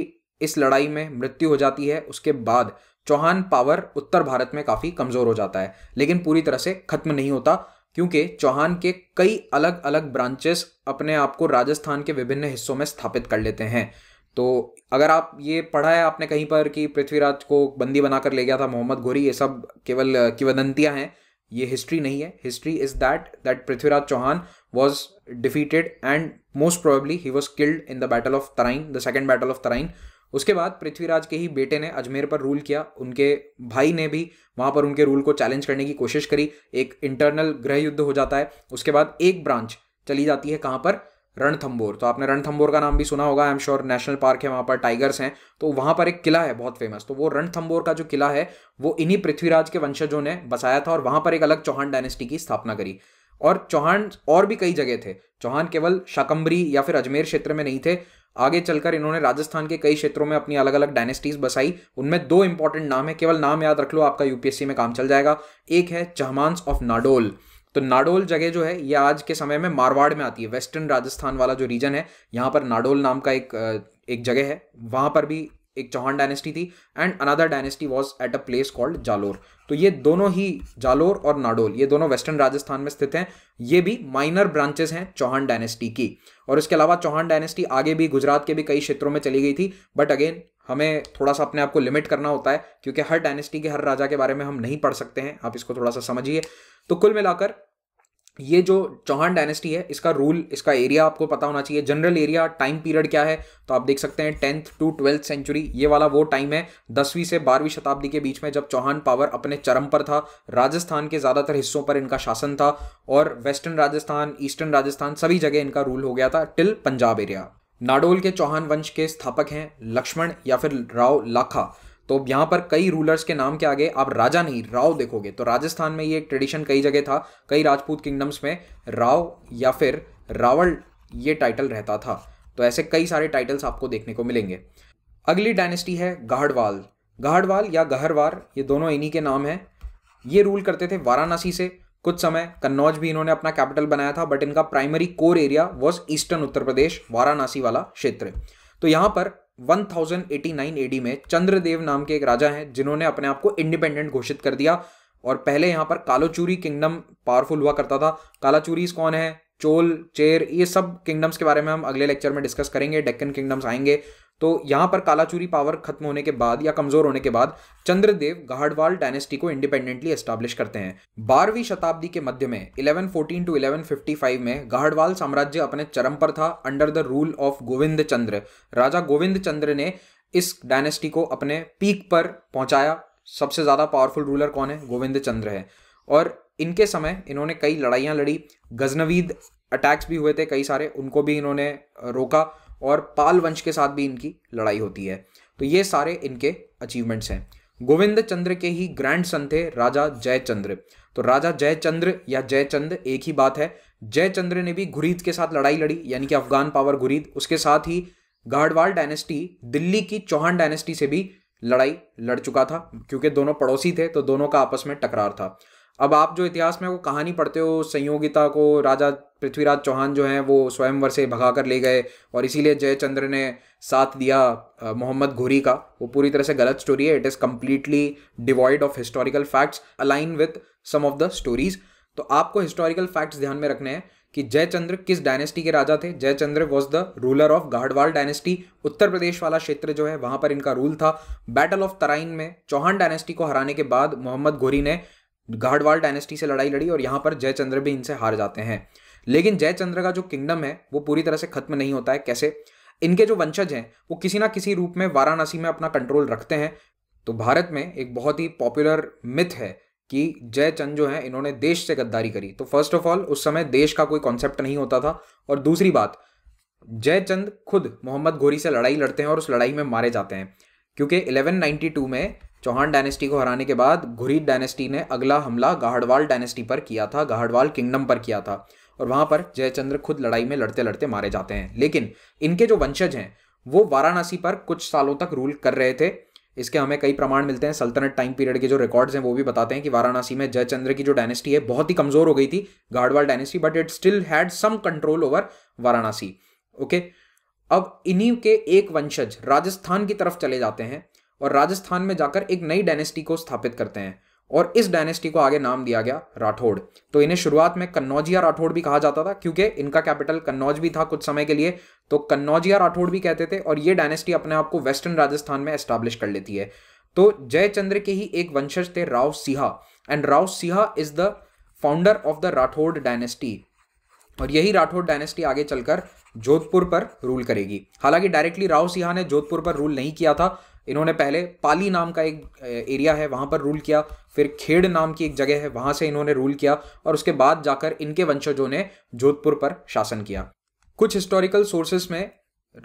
Speaker 1: इस लड़ाई में मृत्यु हो जाती है उसके बाद चौहान पावर उत्तर भारत में काफ़ी कमज़ोर हो जाता है लेकिन पूरी तरह से खत्म नहीं होता क्योंकि चौहान के कई अलग अलग ब्रांचेस अपने आप को राजस्थान के विभिन्न हिस्सों में स्थापित कर लेते हैं तो अगर आप ये पढ़ा है आपने कहीं पर कि पृथ्वीराज को बंदी बनाकर ले गया था मोहम्मद घोरी ये सब केवल किवदंतियाँ हैं ये हिस्ट्री नहीं है history is that that Prithviraj Chauhan was defeated and most probably he was killed in the battle of Tarain the second battle of Tarain उसके बाद पृथ्वीराज के ही बेटे ने अजमेर पर रूल किया उनके भाई ने भी वहाँ पर उनके रूल को चैलेंज करने की कोशिश करी एक इंटरनल गृह युद्ध हो जाता है उसके बाद एक ब्रांच चली जाती है कहाँ पर रणथंबोर तो आपने रणथंबोर का नाम भी सुना होगा I am sure national park है वहाँ पर टाइगर्स हैं तो वहाँ पर एक किला है बहुत फेमस तो वो रणथम्बोर का जो किला है वो इन्हीं पृथ्वीराज के वंशजों ने बसाया था और वहाँ पर एक अलग चौहान डायनेस्टी की स्थापना करी और चौहान और भी कई जगह थे चौहान केवल शाकंबरी या फिर अजमेर क्षेत्र में नहीं थे आगे चलकर इन्होंने राजस्थान के कई क्षेत्रों में अपनी अलग अलग डायनेस्टीज बसाई उनमें दो इंपॉर्टेंट नाम है केवल नाम याद रख लो आपका यूपीएससी में काम चल जाएगा एक है चहमांस ऑफ नाडोल तो नाडोल जगह जो है ये आज के समय में मारवाड़ में आती है वेस्टर्न राजस्थान वाला जो रीजन है यहाँ पर नाडोल नाम का एक एक जगह है वहाँ पर भी एक चौहान डायनेस्टी थी and another dynasty was at a place called Jalore तो ये दोनों ही जालोर और नाडोल ये दोनों वेस्टर्न राजस्थान में स्थित हैं ये भी माइनर ब्रांचेस हैं चौहान डायनेस्टी की और इसके अलावा चौहान डायनेस्टी आगे भी गुजरात के भी कई क्षेत्रों में चली गई थी बट अगेन हमें थोड़ा सा अपने आप को लिमिट करना होता है क्योंकि हर डायनेस्टी के हर राजा के बारे में हम नहीं पढ़ सकते हैं आप इसको थोड़ा सा समझिए तो कुल मिलाकर ये जो चौहान डायनेस्टी है इसका रूल इसका एरिया आपको पता होना चाहिए जनरल एरिया टाइम पीरियड क्या है तो आप देख सकते हैं टेंथ टू ट्वेल्थ सेंचुरी ये वाला वो टाइम है दसवीं से बारहवीं शताब्दी के बीच में जब चौहान पावर अपने चरम पर था राजस्थान के ज़्यादातर हिस्सों पर इनका शासन था और वेस्टर्न राजस्थान ईस्टर्न राजस्थान सभी जगह इनका रूल हो गया था टिल पंजाब एरिया नाडोल के चौहान वंश के स्थापक हैं लक्ष्मण या फिर राव लाखा तो यहां पर कई रूलर्स के नाम के आगे आप राजा नहीं राव देखोगे तो राजस्थान में ये एक ट्रेडिशन कई जगह था कई राजपूत किंगडम्स में राव या फिर रावल ये टाइटल रहता था तो ऐसे कई सारे टाइटल्स आपको देखने को मिलेंगे अगली डायनेस्टी है गाढ़वाल गाढ़वाल या गहरवार ये दोनों इन्हीं के नाम हैं ये रूल करते थे वाराणसी से कुछ समय कन्नौज भी इन्होंने अपना कैपिटल बनाया था बट इनका primary core area was eastern Uttar Pradesh Varanasi वाला क्षेत्र तो यहाँ पर 1089 एडी में चंद्रदेव नाम के एक राजा हैं जिन्होंने अपने आप को इंडिपेंडेंट घोषित कर दिया और पहले यहाँ पर कालोचूरी किंगडम पावरफुल हुआ करता था कालाचूरीज कौन है चोल चेर ये सब किंगडम्स के बारे में हम अगले लेक्चर में डिस्कस करेंगे डेक्कन किंगडम्स आएंगे तो यहाँ पर कालाचूरी पावर खत्म होने के बाद या कमजोर होने के बाद चंद्रदेव गहाड़वाल डायनेस्टी को इंडिपेंडेंटली एस्टैब्लिश करते हैं बारहवीं शताब्दी के मध्य में 1114 टू 1155 में गाहडवाल साम्राज्य अपने चरम पर था under the rule of Govind Chandra Raja Govind Chandra ने इस डायनेस्टी को अपने पीक पर पहुंचाया सबसे ज़्यादा पावरफुल रूलर कौन है गोविंद चंद्र है और इनके समय इन्होंने कई लड़ाइयाँ लड़ी गजनवीद अटैक्स भी हुए थे कई सारे उनको भी इन्होंने रोका और पाल वंश के साथ भी इनकी लड़ाई होती है तो ये सारे इनके अचीवमेंट्स हैं गोविंद चंद्र के ही ग्रैंड सन थे राजा जयचंद्र तो राजा जयचंद्र या जयचंद एक ही बात है जयचंद्र ने भी घुरीद के साथ लड़ाई लड़ी यानी कि अफगान पावर घुरीद उसके साथ ही गाढ़वाल डायनेस्टी दिल्ली की चौहान डायनेस्टी से भी लड़ाई लड़ चुका था क्योंकि दोनों पड़ोसी थे तो दोनों का आपस में टकरार था अब आप जो इतिहास में वो कहानी पढ़ते हो संयोगिता को राजा पृथ्वीराज चौहान जो हैं वो स्वयंवर से भगा कर ले गए और इसीलिए जयचंद्र ने साथ दिया मोहम्मद घोरी का वो पूरी तरह से गलत स्टोरी है it is completely devoid of historical facts align with some of the stories तो आपको हिस्टोरिकल फैक्ट्स ध्यान में रखने हैं कि जयचंद्र किस डायनेस्टी के राजा थे Jaichandra was the ruler of Gahadavala dynasty Uttar Pradesh वाला क्षेत्र जो है वहाँ पर इनका रूल था बैटल ऑफ तराइन में चौहान डायनेस्टी को हराने के बाद मोहम्मद घोरी ने गढ़वाल डायनेस्टी से लड़ाई लड़ी और यहाँ पर जयचंद्र भी इनसे हार जाते हैं लेकिन जयचंद्र का जो किंगडम है वो पूरी तरह से खत्म नहीं होता है कैसे इनके जो वंशज हैं वो किसी ना किसी रूप में वाराणसी में अपना कंट्रोल रखते हैं तो भारत में एक बहुत ही पॉपुलर मिथ है कि जयचंद जो है इन्होंने देश से गद्दारी करी तो फर्स्ट ऑफ ऑल उस समय देश का कोई कॉन्सेप्ट नहीं होता था और दूसरी बात जयचंद खुद मोहम्मद घोरी से लड़ाई लड़ते हैं और उस लड़ाई में मारे जाते हैं क्योंकि 1192 में चौहान डायनेस्टी को हराने के बाद घुरीद डायनेस्टी ने अगला हमला गाहड़वाल डायनेस्टी पर किया था गाहड़वाल किंगडम पर किया था और वहाँ पर जयचंद्र खुद लड़ाई में लड़ते लड़ते मारे जाते हैं लेकिन इनके जो वंशज हैं वो वाराणसी पर कुछ सालों तक रूल कर रहे थे इसके हमें कई प्रमाण मिलते हैं सल्तनत टाइम पीरियड के जो रिकॉर्ड्स हैं वो भी बताते हैं कि वाराणसी में जयचंद्र की जो डायनेस्टी है बहुत ही कमजोर हो गई थी Gahadavala dynasty but it still had some control over Varanasi okay अब इन्हीं के एक वंशज राजस्थान की तरफ चले जाते हैं और राजस्थान में जाकर एक नई डायनेस्टी को स्थापित करते हैं और इस डायनेस्टी को आगे नाम दिया गया राठौड़ तो इन्हें शुरुआत में कन्नौजिया राठौड़ भी कहा जाता था क्योंकि इनका कैपिटल कन्नौज भी था कुछ समय के लिए तो कन्नौजिया राठौड़ भी कहते थे और ये डायनेस्टी अपने आप को वेस्टर्न राजस्थान में एस्टाब्लिश कर लेती है तो जयचंद्र के ही एक वंशज थे Rao Siha and Rao Siha is the founder of the Rathore dynasty और यही राठौड़ डायनेस्टी आगे चलकर जोधपुर पर रूल करेगी हालांकि डायरेक्टली राव सिहा ने जोधपुर पर रूल नहीं किया था इन्होंने पहले पाली नाम का एक एरिया है वहाँ पर रूल किया फिर खेड़ नाम की एक जगह है वहाँ से इन्होंने रूल किया और उसके बाद जाकर इनके वंशजों ने जोधपुर पर शासन किया कुछ हिस्टोरिकल सोर्सेस में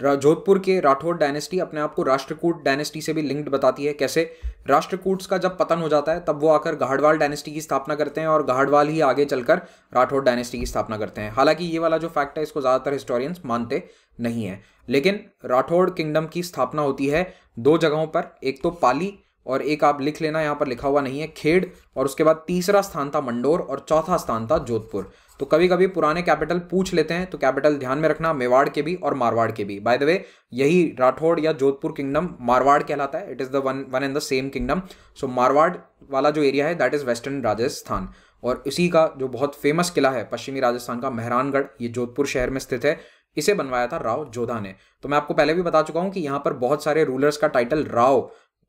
Speaker 1: जोधपुर के राठौड़ डायनेस्टी अपने आप को राष्ट्रकूट डायनेस्टी से भी लिंक्ड बताती है कैसे राष्ट्रकूट्स का जब पतन हो जाता है तब वो आकर गाढ़वाल डायनेस्टी की स्थापना करते हैं और गाढ़वाल ही आगे चलकर राठौड़ डायनेस्टी की स्थापना करते हैं हालांकि ये वाला जो फैक्ट है इसको ज़्यादातर हिस्टोरियंस मानते नहीं है लेकिन राठौड़ किंगडम की स्थापना होती है दो जगहों पर एक तो पाली और एक आप लिख लेना यहाँ पर लिखा हुआ नहीं है खेड़ और उसके बाद तीसरा स्थान था मंडोर और चौथा स्थान था जोधपुर तो कभी कभी पुराने कैपिटल पूछ लेते हैं तो कैपिटल ध्यान में रखना मेवाड़ के भी और मारवाड़ के भी बाय द वे यही राठौड़ या जोधपुर किंगडम मारवाड़ कहलाता है it is the one one and the same kingdom so Marwar वाला जो एरिया है दैट इज़ वेस्टर्न राजस्थान और इसी का जो बहुत फेमस किला है पश्चिमी राजस्थान का मेहरानगढ़ ये जोधपुर शहर में स्थित है इसे बनवाया था राव जोधा ने तो मैं आपको पहले भी बता चुका हूं कि यहां पर बहुत सारे रूलर्स का टाइटल राव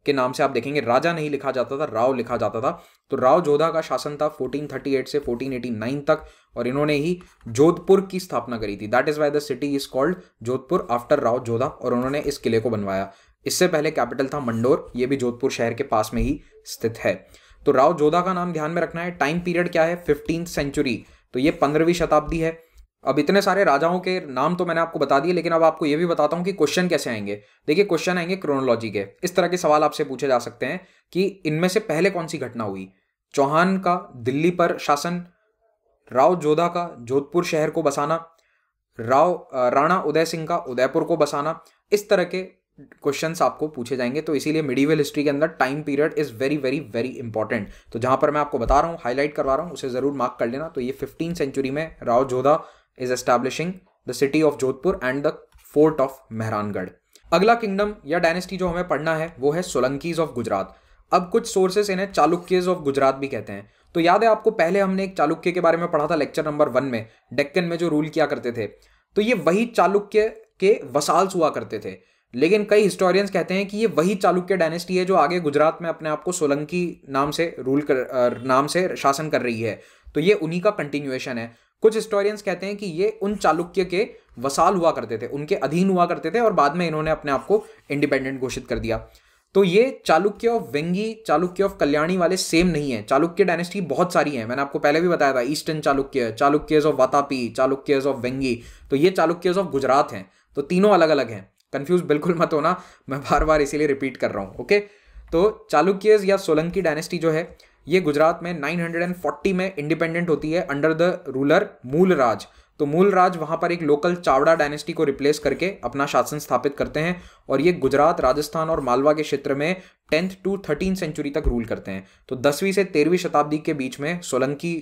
Speaker 1: के नाम से आप देखेंगे राजा नहीं लिखा जाता था राव लिखा जाता था तो राव जोधा का शासन था 1438 से 1489 तक और इन्होंने ही जोधपुर की स्थापना करी थी that is why the city is called Jodhpur after Rao Jodha और उन्होंने इस किले को बनवाया इससे पहले कैपिटल था मंडोर ये भी जोधपुर शहर के पास में ही स्थित है तो राव जोधा का नाम ध्यान में रखना है टाइम पीरियड क्या है फिफ्टींथ सेंचुरी तो ये पंद्रहवीं शताब्दी है अब इतने सारे राजाओं के नाम तो मैंने आपको बता दिए लेकिन अब आपको ये भी बताता हूँ कि क्वेश्चन कैसे आएंगे देखिए क्वेश्चन आएंगे क्रोनोलॉजी के इस तरह के सवाल आपसे पूछे जा सकते हैं कि इनमें से पहले कौन सी घटना हुई चौहान का दिल्ली पर शासन राव जोधा का जोधपुर शहर को बसाना राव राणा उदय सिंह का उदयपुर को बसाना इस तरह के क्वेश्चन आपको पूछे जाएंगे तो इसीलिए मिडीवल हिस्ट्री के अंदर time period is very very very important तो जहां पर मैं आपको बता रहा हूँ हाईलाइट करवा रहा हूँ उसे जरूर मार्क कर लेना तो ये फिफ्टीन सेंचुरी में Rao Jodha is establishing the city of Jodhpur and the fort of Mehrangarh अगला किंगडम या डायनेस्टी जो हमें पढ़ना है वो है सोलंकीज ऑफ गुजरात अब कुछ सोर्सेस इन्हें चालुक्यज ऑफ गुजरात भी कहते हैं तो याद है आपको पहले हमने एक चालुक्य के बारे में पढ़ा था लेक्चर नंबर वन में डेक्कन में जो रूल किया करते थे तो ये वही चालुक्य के वसाल्स हुआ करते थे लेकिन कई हिस्टोरियंस कहते हैं कि ये वही चालुक्य डायनेस्टी है जो आगे गुजरात में अपने आप को सोलंकी नाम से रूल कर नाम से शासन कर रही है तो ये उन्हीं का कंटिन्यूएशन है कुछ हिस्टोरियंस कहते हैं कि ये उन चालुक्य के वसाल हुआ करते थे उनके अधीन हुआ करते थे और बाद में इन्होंने अपने आप को इंडिपेंडेंट घोषित कर दिया तो ये चालुक्य ऑफ वेंगी चालुक्य ऑफ कल्याणी वाले सेम नहीं है चालुक्य डायनेस्टी बहुत सारी है मैंने आपको पहले भी बताया था eastern Chalukya Chalukyas of Vatapi Chalukyas of Vengi तो ये चालुक्यज ऑफ गुजरात हैं तो तीनों अलग अलग हैं कंफ्यूज बिल्कुल मत होना मैं बार बार इसीलिए रिपीट कर रहा हूँ ओके तो चालुक्यज या सोलंकी डायनेस्टी जो है ये गुजरात में 940 में इंडिपेंडेंट होती है अंडर द रूलर मूल राज तो मूल राज वहाँ पर एक लोकल चावड़ा डायनेस्टी को रिप्लेस करके अपना शासन स्थापित करते हैं और ये गुजरात राजस्थान और मालवा के क्षेत्र में टेंथ टू थर्टीन सेंचुरी तक रूल करते हैं तो दसवीं से तेरहवीं शताब्दी के बीच में Solanki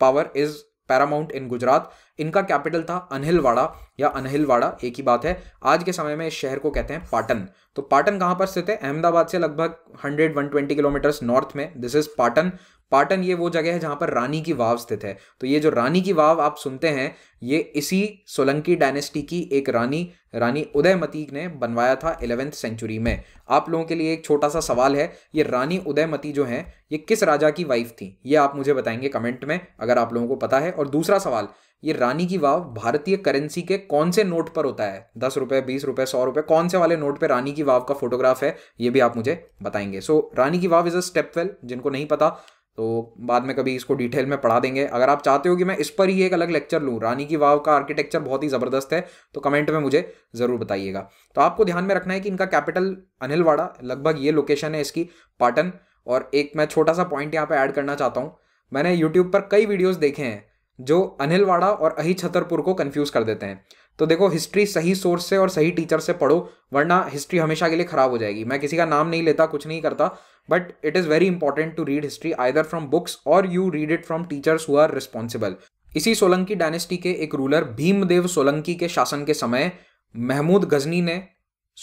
Speaker 1: power is paramount in Gujarat इनका कैपिटल था अनहिलवाड़ा या अनहिलवाड़ा एक ही बात है आज के समय में इस शहर को कहते हैं पाटन तो पाटन कहाँ पर स्थित है अहमदाबाद से लगभग 100 120 किलोमीटर्स नॉर्थ में दिस इज पाटन पाटन ये वो जगह है जहाँ पर रानी की वाव स्थित है तो ये जो रानी की वाव आप सुनते हैं ये इसी सोलंकी डायनेस्टी की एक रानी रानी उदयमती ने बनवाया था इलेवेंथ सेंचुरी में आप लोगों के लिए एक छोटा सा सवाल है ये रानी उदयमती जो है ये किस राजा की वाइफ थी ये आप मुझे बताएंगे कमेंट में अगर आप लोगों को पता है और दूसरा सवाल ये रानी की वाव भारतीय करेंसी के कौन से नोट पर होता है दस रुपये बीस रुपये सौ रुपये कौन से वाले नोट पर रानी की वाव का फोटोग्राफ है ये भी आप मुझे बताएंगे सो so, रानी की Vav is a step well जिनको नहीं पता तो बाद में कभी इसको डिटेल में पढ़ा देंगे अगर आप चाहते हो कि मैं इस पर ही एक अलग लेक्चर लूँ रानी की वाव का आर्किटेक्चर बहुत ही ज़बरदस्त है तो कमेंट में मुझे ज़रूर बताइएगा तो आपको ध्यान में रखना है कि इनका कैपिटल अनिलवाड़ा लगभग ये लोकेशन है इसकी पाटन और एक मैं छोटा सा पॉइंट यहाँ पर ऐड करना चाहता हूँ मैंने यूट्यूब पर कई वीडियोज़ देखे हैं जो अनिलवाड़ा और अही छतरपुर को कन्फ्यूज़ कर देते हैं तो देखो हिस्ट्री सही सोर्स से और सही टीचर से पढ़ो वरना हिस्ट्री हमेशा के लिए ख़राब हो जाएगी मैं किसी का नाम नहीं लेता कुछ नहीं करता but it is very important to read history either from books और you read it from teachers who are responsible इसी सोलंकी डायनेस्टी के एक रूलर भीमदेव सोलंकी के शासन के समय महमूद गजनी ने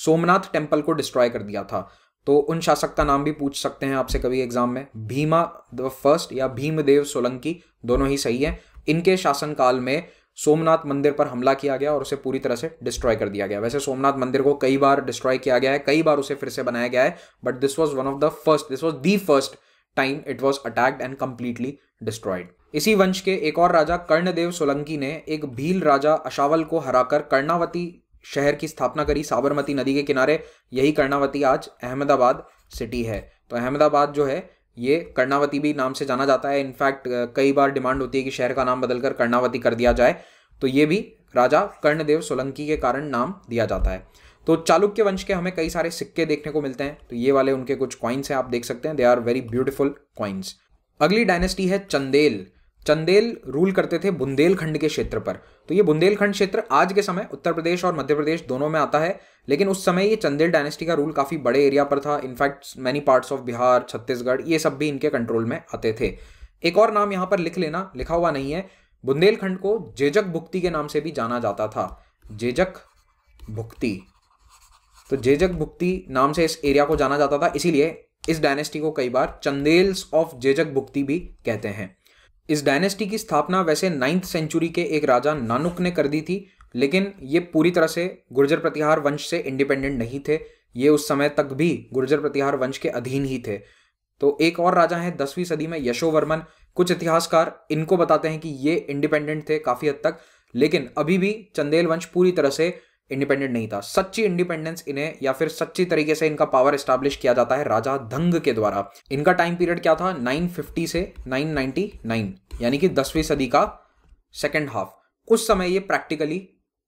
Speaker 1: सोमनाथ टेम्पल को डिस्ट्रॉय कर दिया था तो उन शासक का नाम भी पूछ सकते हैं आपसे कभी एग्जाम में भीमा द फर्स्ट या भीमदेव सोलंकी दोनों ही सही है इनके शासनकाल में सोमनाथ मंदिर पर हमला किया गया और उसे पूरी तरह से डिस्ट्रॉय कर दिया गया वैसे सोमनाथ मंदिर को कई बार डिस्ट्रॉय किया गया है कई बार उसे फिर से बनाया गया है but this was one of the first this was the first time it was attacked and completely destroyed इसी वंश के एक और राजा कर्णदेव सोलंकी ने एक भील राजा अशावल को हराकर कर्णावती शहर की स्थापना करी साबरमती नदी के किनारे यही कर्णावती आज अहमदाबाद सिटी है तो अहमदाबाद जो है ये कर्णावती भी नाम से जाना जाता है इनफैक्ट कई बार डिमांड होती है कि शहर का नाम बदलकर कर्णावती कर दिया जाए तो ये भी राजा कर्णदेव सोलंकी के कारण नाम दिया जाता है तो चालुक्य वंश के हमें कई सारे सिक्के देखने को मिलते हैं तो ये वाले उनके कुछ क्वाइंस हैं आप देख सकते हैं they are very beautiful coins अगली डायनेस्टी है चंदेल चंदेल रूल करते थे बुंदेलखंड के क्षेत्र पर तो ये बुंदेलखंड क्षेत्र आज के समय उत्तर प्रदेश और मध्य प्रदेश दोनों में आता है लेकिन उस समय ये चंदेल डायनेस्टी का रूल काफ़ी बड़े एरिया पर था in fact many parts of Bihar Chhattisgarh ये सब भी इनके कंट्रोल में आते थे एक और नाम यहाँ पर लिख लेना लिखा हुआ नहीं है बुंदेलखंड को जेजक भुक्ति के नाम से भी जाना जाता था जेजक भुक्ति तो जेजक भुक्ति नाम से इस एरिया को जाना जाता था इसीलिए इस डायनेस्टी को कई बार चंदेल्स ऑफ जेजक भुक्ति भी कहते हैं इस डायनेस्टी की स्थापना वैसे नाइन्थ सेंचुरी के एक राजा नानुक ने कर दी थी लेकिन ये पूरी तरह से गुर्जर प्रतिहार वंश से इंडिपेंडेंट नहीं थे ये उस समय तक भी गुर्जर प्रतिहार वंश के अधीन ही थे तो एक और राजा हैं दसवीं सदी में यशोवर्मन कुछ इतिहासकार इनको बताते हैं कि ये इंडिपेंडेंट थे काफ़ी हद तक लेकिन अभी भी चंदेल वंश पूरी तरह से इंडिपेंडेंट नहीं था सच्ची इंडिपेंडेंस इन्हें या फिर सच्ची तरीके से इनका पावर एस्टाब्लिश किया जाता है राजा धंग के द्वारा इनका टाइम पीरियड क्या था 950 से 999 यानी कि दसवीं सदी का सेकेंड हाफ उस समय ये प्रैक्टिकली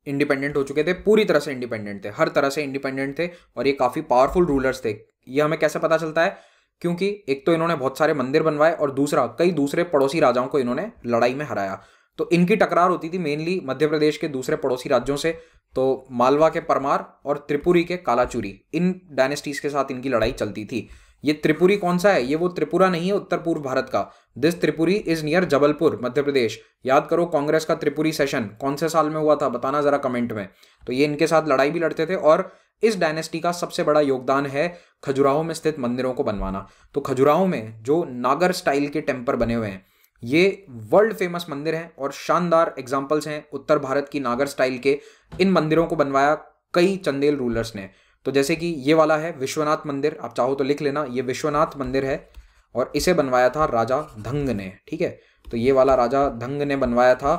Speaker 1: इंडिपेंडेंट हो चुके थे पूरी तरह से इंडिपेंडेंट थे हर तरह से इंडिपेंडेंट थे और ये काफ़ी पावरफुल रूलर्स थे ये हमें कैसे पता चलता है क्योंकि एक तो इन्होंने बहुत सारे मंदिर बनवाए और दूसरा कई दूसरे पड़ोसी राजाओं को इन्होंने लड़ाई में हराया तो इनकी टकरार होती थी मेनली मध्य प्रदेश के दूसरे पड़ोसी राज्यों से तो मालवा के परमार और त्रिपुरी के कालाचूरी इन डायनेस्टीज के साथ इनकी लड़ाई चलती थी ये त्रिपुरी कौन सा है ये वो त्रिपुरा नहीं है उत्तर पूर्व भारत का this Tripuri is near Jabalpur Madhya Pradesh याद करो कांग्रेस का त्रिपुरी सेशन कौन से साल में हुआ था बताना जरा कमेंट में तो ये इनके साथ लड़ाई भी लड़ते थे और इस डायनेस्टी का सबसे बड़ा योगदान है खजुराहो में स्थित मंदिरों को बनवाना तो खजुराहो में जो नागर स्टाइल के टेम्पर बने हुए हैं ये वर्ल्ड फेमस मंदिर हैं और शानदार एग्जाम्पल्स हैं उत्तर भारत की नागर स्टाइल के इन मंदिरों को बनवाया कई चंदेल रूलर्स ने तो जैसे कि ये वाला है विश्वनाथ मंदिर आप चाहो तो लिख लेना ये विश्वनाथ मंदिर है और इसे बनवाया था राजा धंग ने ठीक है तो ये वाला राजा धंग ने बनवाया था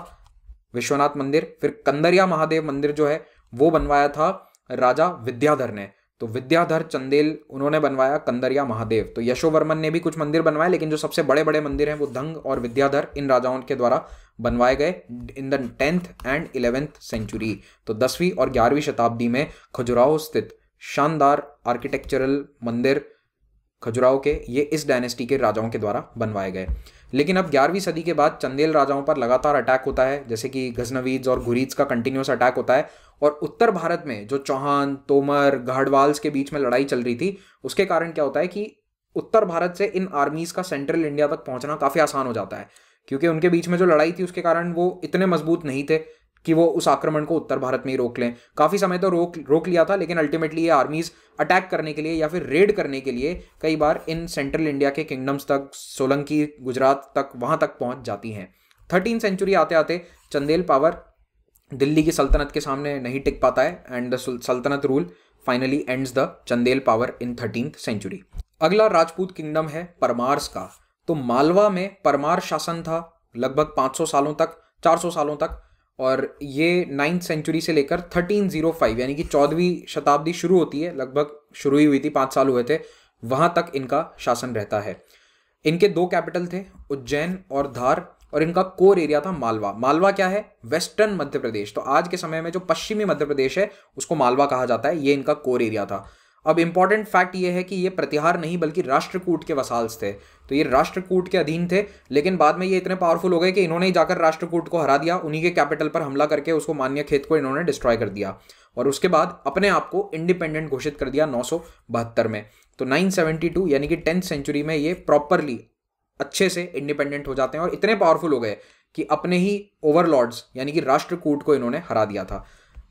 Speaker 1: विश्वनाथ मंदिर फिर कंदरिया महादेव मंदिर जो है वो बनवाया था राजा विद्याधर ने तो विद्याधर चंदेल उन्होंने बनवाया कंदरिया महादेव तो यशोवर्मन ने भी कुछ मंदिर बनवाए लेकिन जो सबसे बड़े बड़े मंदिर हैं वो धंग और विद्याधर इन राजाओं के द्वारा बनवाए गए in the tenth and eleventh century तो दसवीं और ग्यारहवीं शताब्दी में खजुराहो स्थित शानदार आर्किटेक्चरल मंदिर खजुराहो के ये इस डायनेस्टी के राजाओं के द्वारा बनवाए गए लेकिन अब ग्यारहवीं सदी के बाद चंदेल राजाओं पर लगातार अटैक होता है जैसे कि गजनवीज और घुरीज का कंटिन्यूस अटैक होता है और उत्तर भारत में जो चौहान तोमर गढ़वाल्स के बीच में लड़ाई चल रही थी उसके कारण क्या होता है कि उत्तर भारत से इन आर्मीज़ का सेंट्रल इंडिया तक पहुंचना काफ़ी आसान हो जाता है क्योंकि उनके बीच में जो लड़ाई थी उसके कारण वो इतने मजबूत नहीं थे कि वो उस आक्रमण को उत्तर भारत में ही रोक लें काफ़ी समय तो रोक रोक लिया था लेकिन अल्टीमेटली ये आर्मीज़ अटैक करने के लिए या फिर रेड करने के लिए कई बार इन सेंट्रल इंडिया के किंगडम्स तक सोलंकी गुजरात तक वहाँ तक पहुँच जाती हैं थर्टीन सेंचुरी आते आते चंदेल पावर दिल्ली की सल्तनत के सामने नहीं टिक पाता है and the saltanat rule finally ends the Chandel power in thirteen century अगला राजपूत किंगडम है परमार्स का तो मालवा में परमार शासन था लगभग 500 सालों तक 400 सालों तक और ये नाइन्थ सेंचुरी से लेकर थर्टीन जीरो फाइव यानी कि चौदहवीं शताब्दी शुरू होती है लगभग शुरू ही हुई थी पाँच साल हुए थे वहाँ तक इनका शासन रहता है इनके दो कैपिटल थे उज्जैन और धार और इनका कोर एरिया था मालवा मालवा क्या है वेस्टर्न मध्य प्रदेश तो आज के समय में जो पश्चिमी मध्य प्रदेश है उसको मालवा कहा जाता है ये इनका कोर एरिया था अब इम्पॉर्टेंट फैक्ट ये है कि ये प्रतिहार नहीं बल्कि राष्ट्रकूट के वसाल्स थे तो ये राष्ट्रकूट के अधीन थे लेकिन बाद में ये इतने पावरफुल हो गए कि इन्होंने ही जाकर राष्ट्रकूट को हरा दिया उन्हीं के कैपिटल पर हमला करके उसको मान्य खेत को इन्होंने डिस्ट्रॉय कर दिया और उसके बाद अपने आप को इंडिपेंडेंट घोषित कर दिया नौ में तो 972 यानी कि टेंथ सेंचुरी में ये प्रॉपरली अच्छे से इंडिपेंडेंट हो जाते हैं और इतने पावरफुल हो गए कि अपने ही ओवरलॉर्ड्स यानी कि राष्ट्रकूट को इन्होंने हरा दिया था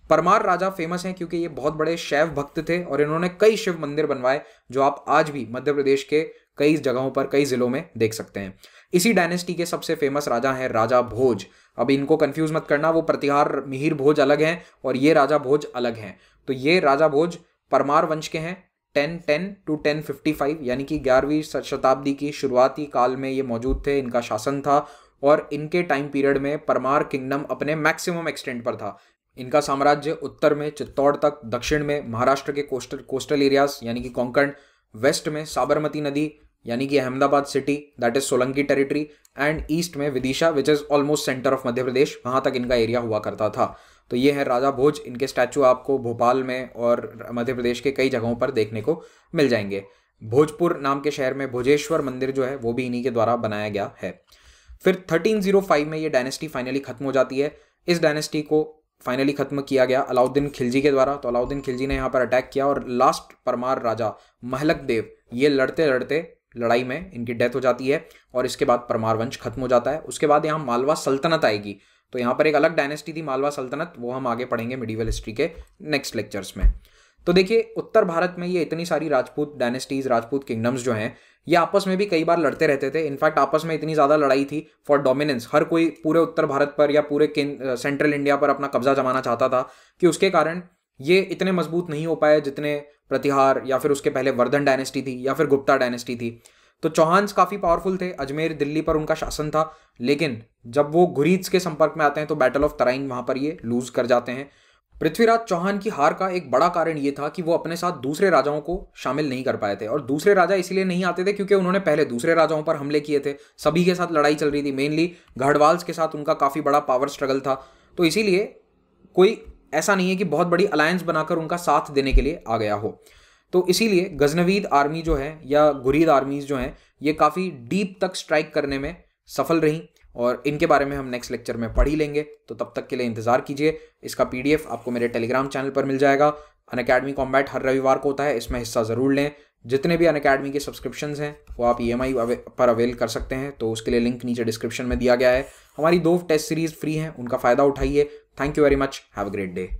Speaker 1: परमार राजा फेमस हैं क्योंकि ये बहुत बड़े शैव भक्त थे और इन्होंने कई शिव मंदिर बनवाए जो आप आज भी मध्य प्रदेश के कई जगहों पर कई ज़िलों में देख सकते हैं इसी डायनेस्टी के सबसे फेमस राजा हैं राजा भोज अब इनको कंफ्यूज मत करना वो प्रतिहार मिहिर भोज अलग हैं और ये राजा भोज अलग हैं तो ये राजा भोज परमार वंश के हैं ten ten to ten fifty five यानी कि ग्यारहवीं शताब्दी की शुरुआती काल में ये मौजूद थे इनका शासन था और इनके टाइम पीरियड में परमार किंगडम अपने मैक्सिमम एक्सटेंट पर था इनका साम्राज्य उत्तर में चित्तौड़ तक दक्षिण में महाराष्ट्र के कोस्टल कोस्टल एरियाज यानी कि कोंकण वेस्ट में साबरमती नदी यानी कि Ahmedabad city that is Solanki territory and east में Vidisha which is almost centre of Madhya Pradesh वहाँ तक इनका एरिया हुआ करता था तो ये है राजा भोज इनके स्टैचू आपको भोपाल में और मध्य प्रदेश के कई जगहों पर देखने को मिल जाएंगे भोजपुर नाम के शहर में भोजेश्वर मंदिर जो है वो भी इन्हीं के द्वारा बनाया गया है फिर 1305 में ये डायनेस्टी फाइनली खत्म हो जाती है इस डायनेस्टी को फाइनली खत्म किया गया अलाउद्दीन खिलजी के द्वारा तो अलाउद्दीन खिलजी ने यहाँ पर अटैक किया और लास्ट परमार राजा महलक देव ये लड़ते लड़ते लड़ाई में इनकी डेथ हो जाती है और इसके बाद परमार वंश खत्म हो जाता है उसके बाद यहाँ मालवा सल्तनत आएगी तो यहाँ पर एक अलग डायनेस्टी थी मालवा सल्तनत वो हम आगे पढ़ेंगे मिडीवल हिस्ट्री के नेक्स्ट लेक्चर्स में तो देखिए उत्तर भारत में ये इतनी सारी राजपूत डायनेस्टीज राजपूत किंगडम्स जो हैं ये आपस में भी कई बार लड़ते रहते थे इनफैक्ट आपस में इतनी ज़्यादा लड़ाई थी फॉर डोमिनेंस हर कोई पूरे उत्तर भारत पर या पूरे सेंट्रल इंडिया पर अपना कब्जा जमाना चाहता था कि उसके कारण ये इतने मजबूत नहीं हो पाए जितने प्रतिहार या फिर उसके पहले वर्धन डायनेस्टी थी या फिर गुप्ता डायनेस्टी थी तो चौहान्स काफ़ी पावरफुल थे अजमेर दिल्ली पर उनका शासन था लेकिन जब वो घुरीज के संपर्क में आते हैं तो बैटल ऑफ तराइन वहाँ पर ये लूज़ कर जाते हैं पृथ्वीराज चौहान की हार का एक बड़ा कारण ये था कि वो अपने साथ दूसरे राजाओं को शामिल नहीं कर पाए थे और दूसरे राजा इसलिए नहीं आते थे क्योंकि उन्होंने पहले दूसरे राजाओं पर हमले किए थे सभी के साथ लड़ाई चल रही थी मेनली गढ़वाल्स के साथ उनका काफ़ी बड़ा पावर स्ट्रगल था तो इसीलिए कोई ऐसा नहीं है कि बहुत बड़ी अलायंस बनाकर उनका साथ देने के लिए आ गया हो तो इसीलिए गजनवीद आर्मी जो है या गुरीद आर्मीज जो हैं ये काफ़ी डीप तक स्ट्राइक करने में सफल रहीं और इनके बारे में हम नेक्स्ट लेक्चर में पढ़ ही लेंगे तो तब तक के लिए इंतज़ार कीजिए इसका पी आपको मेरे टेलीग्राम चैनल पर मिल जाएगा अन अकेडमी कॉम्बैट हर रविवार को होता है इसमें हिस्सा ज़रूर लें जितने भी अन अकेडमी के सब्सक्रिप्शन हैं वो आप ई पर अवेल कर सकते हैं तो उसके लिए लिंक नीचे डिस्क्रिप्शन में दिया गया है हमारी दो टेस्ट सीरीज़ फ्री हैं उनका फ़ायदा उठाइए thank you very much have a great day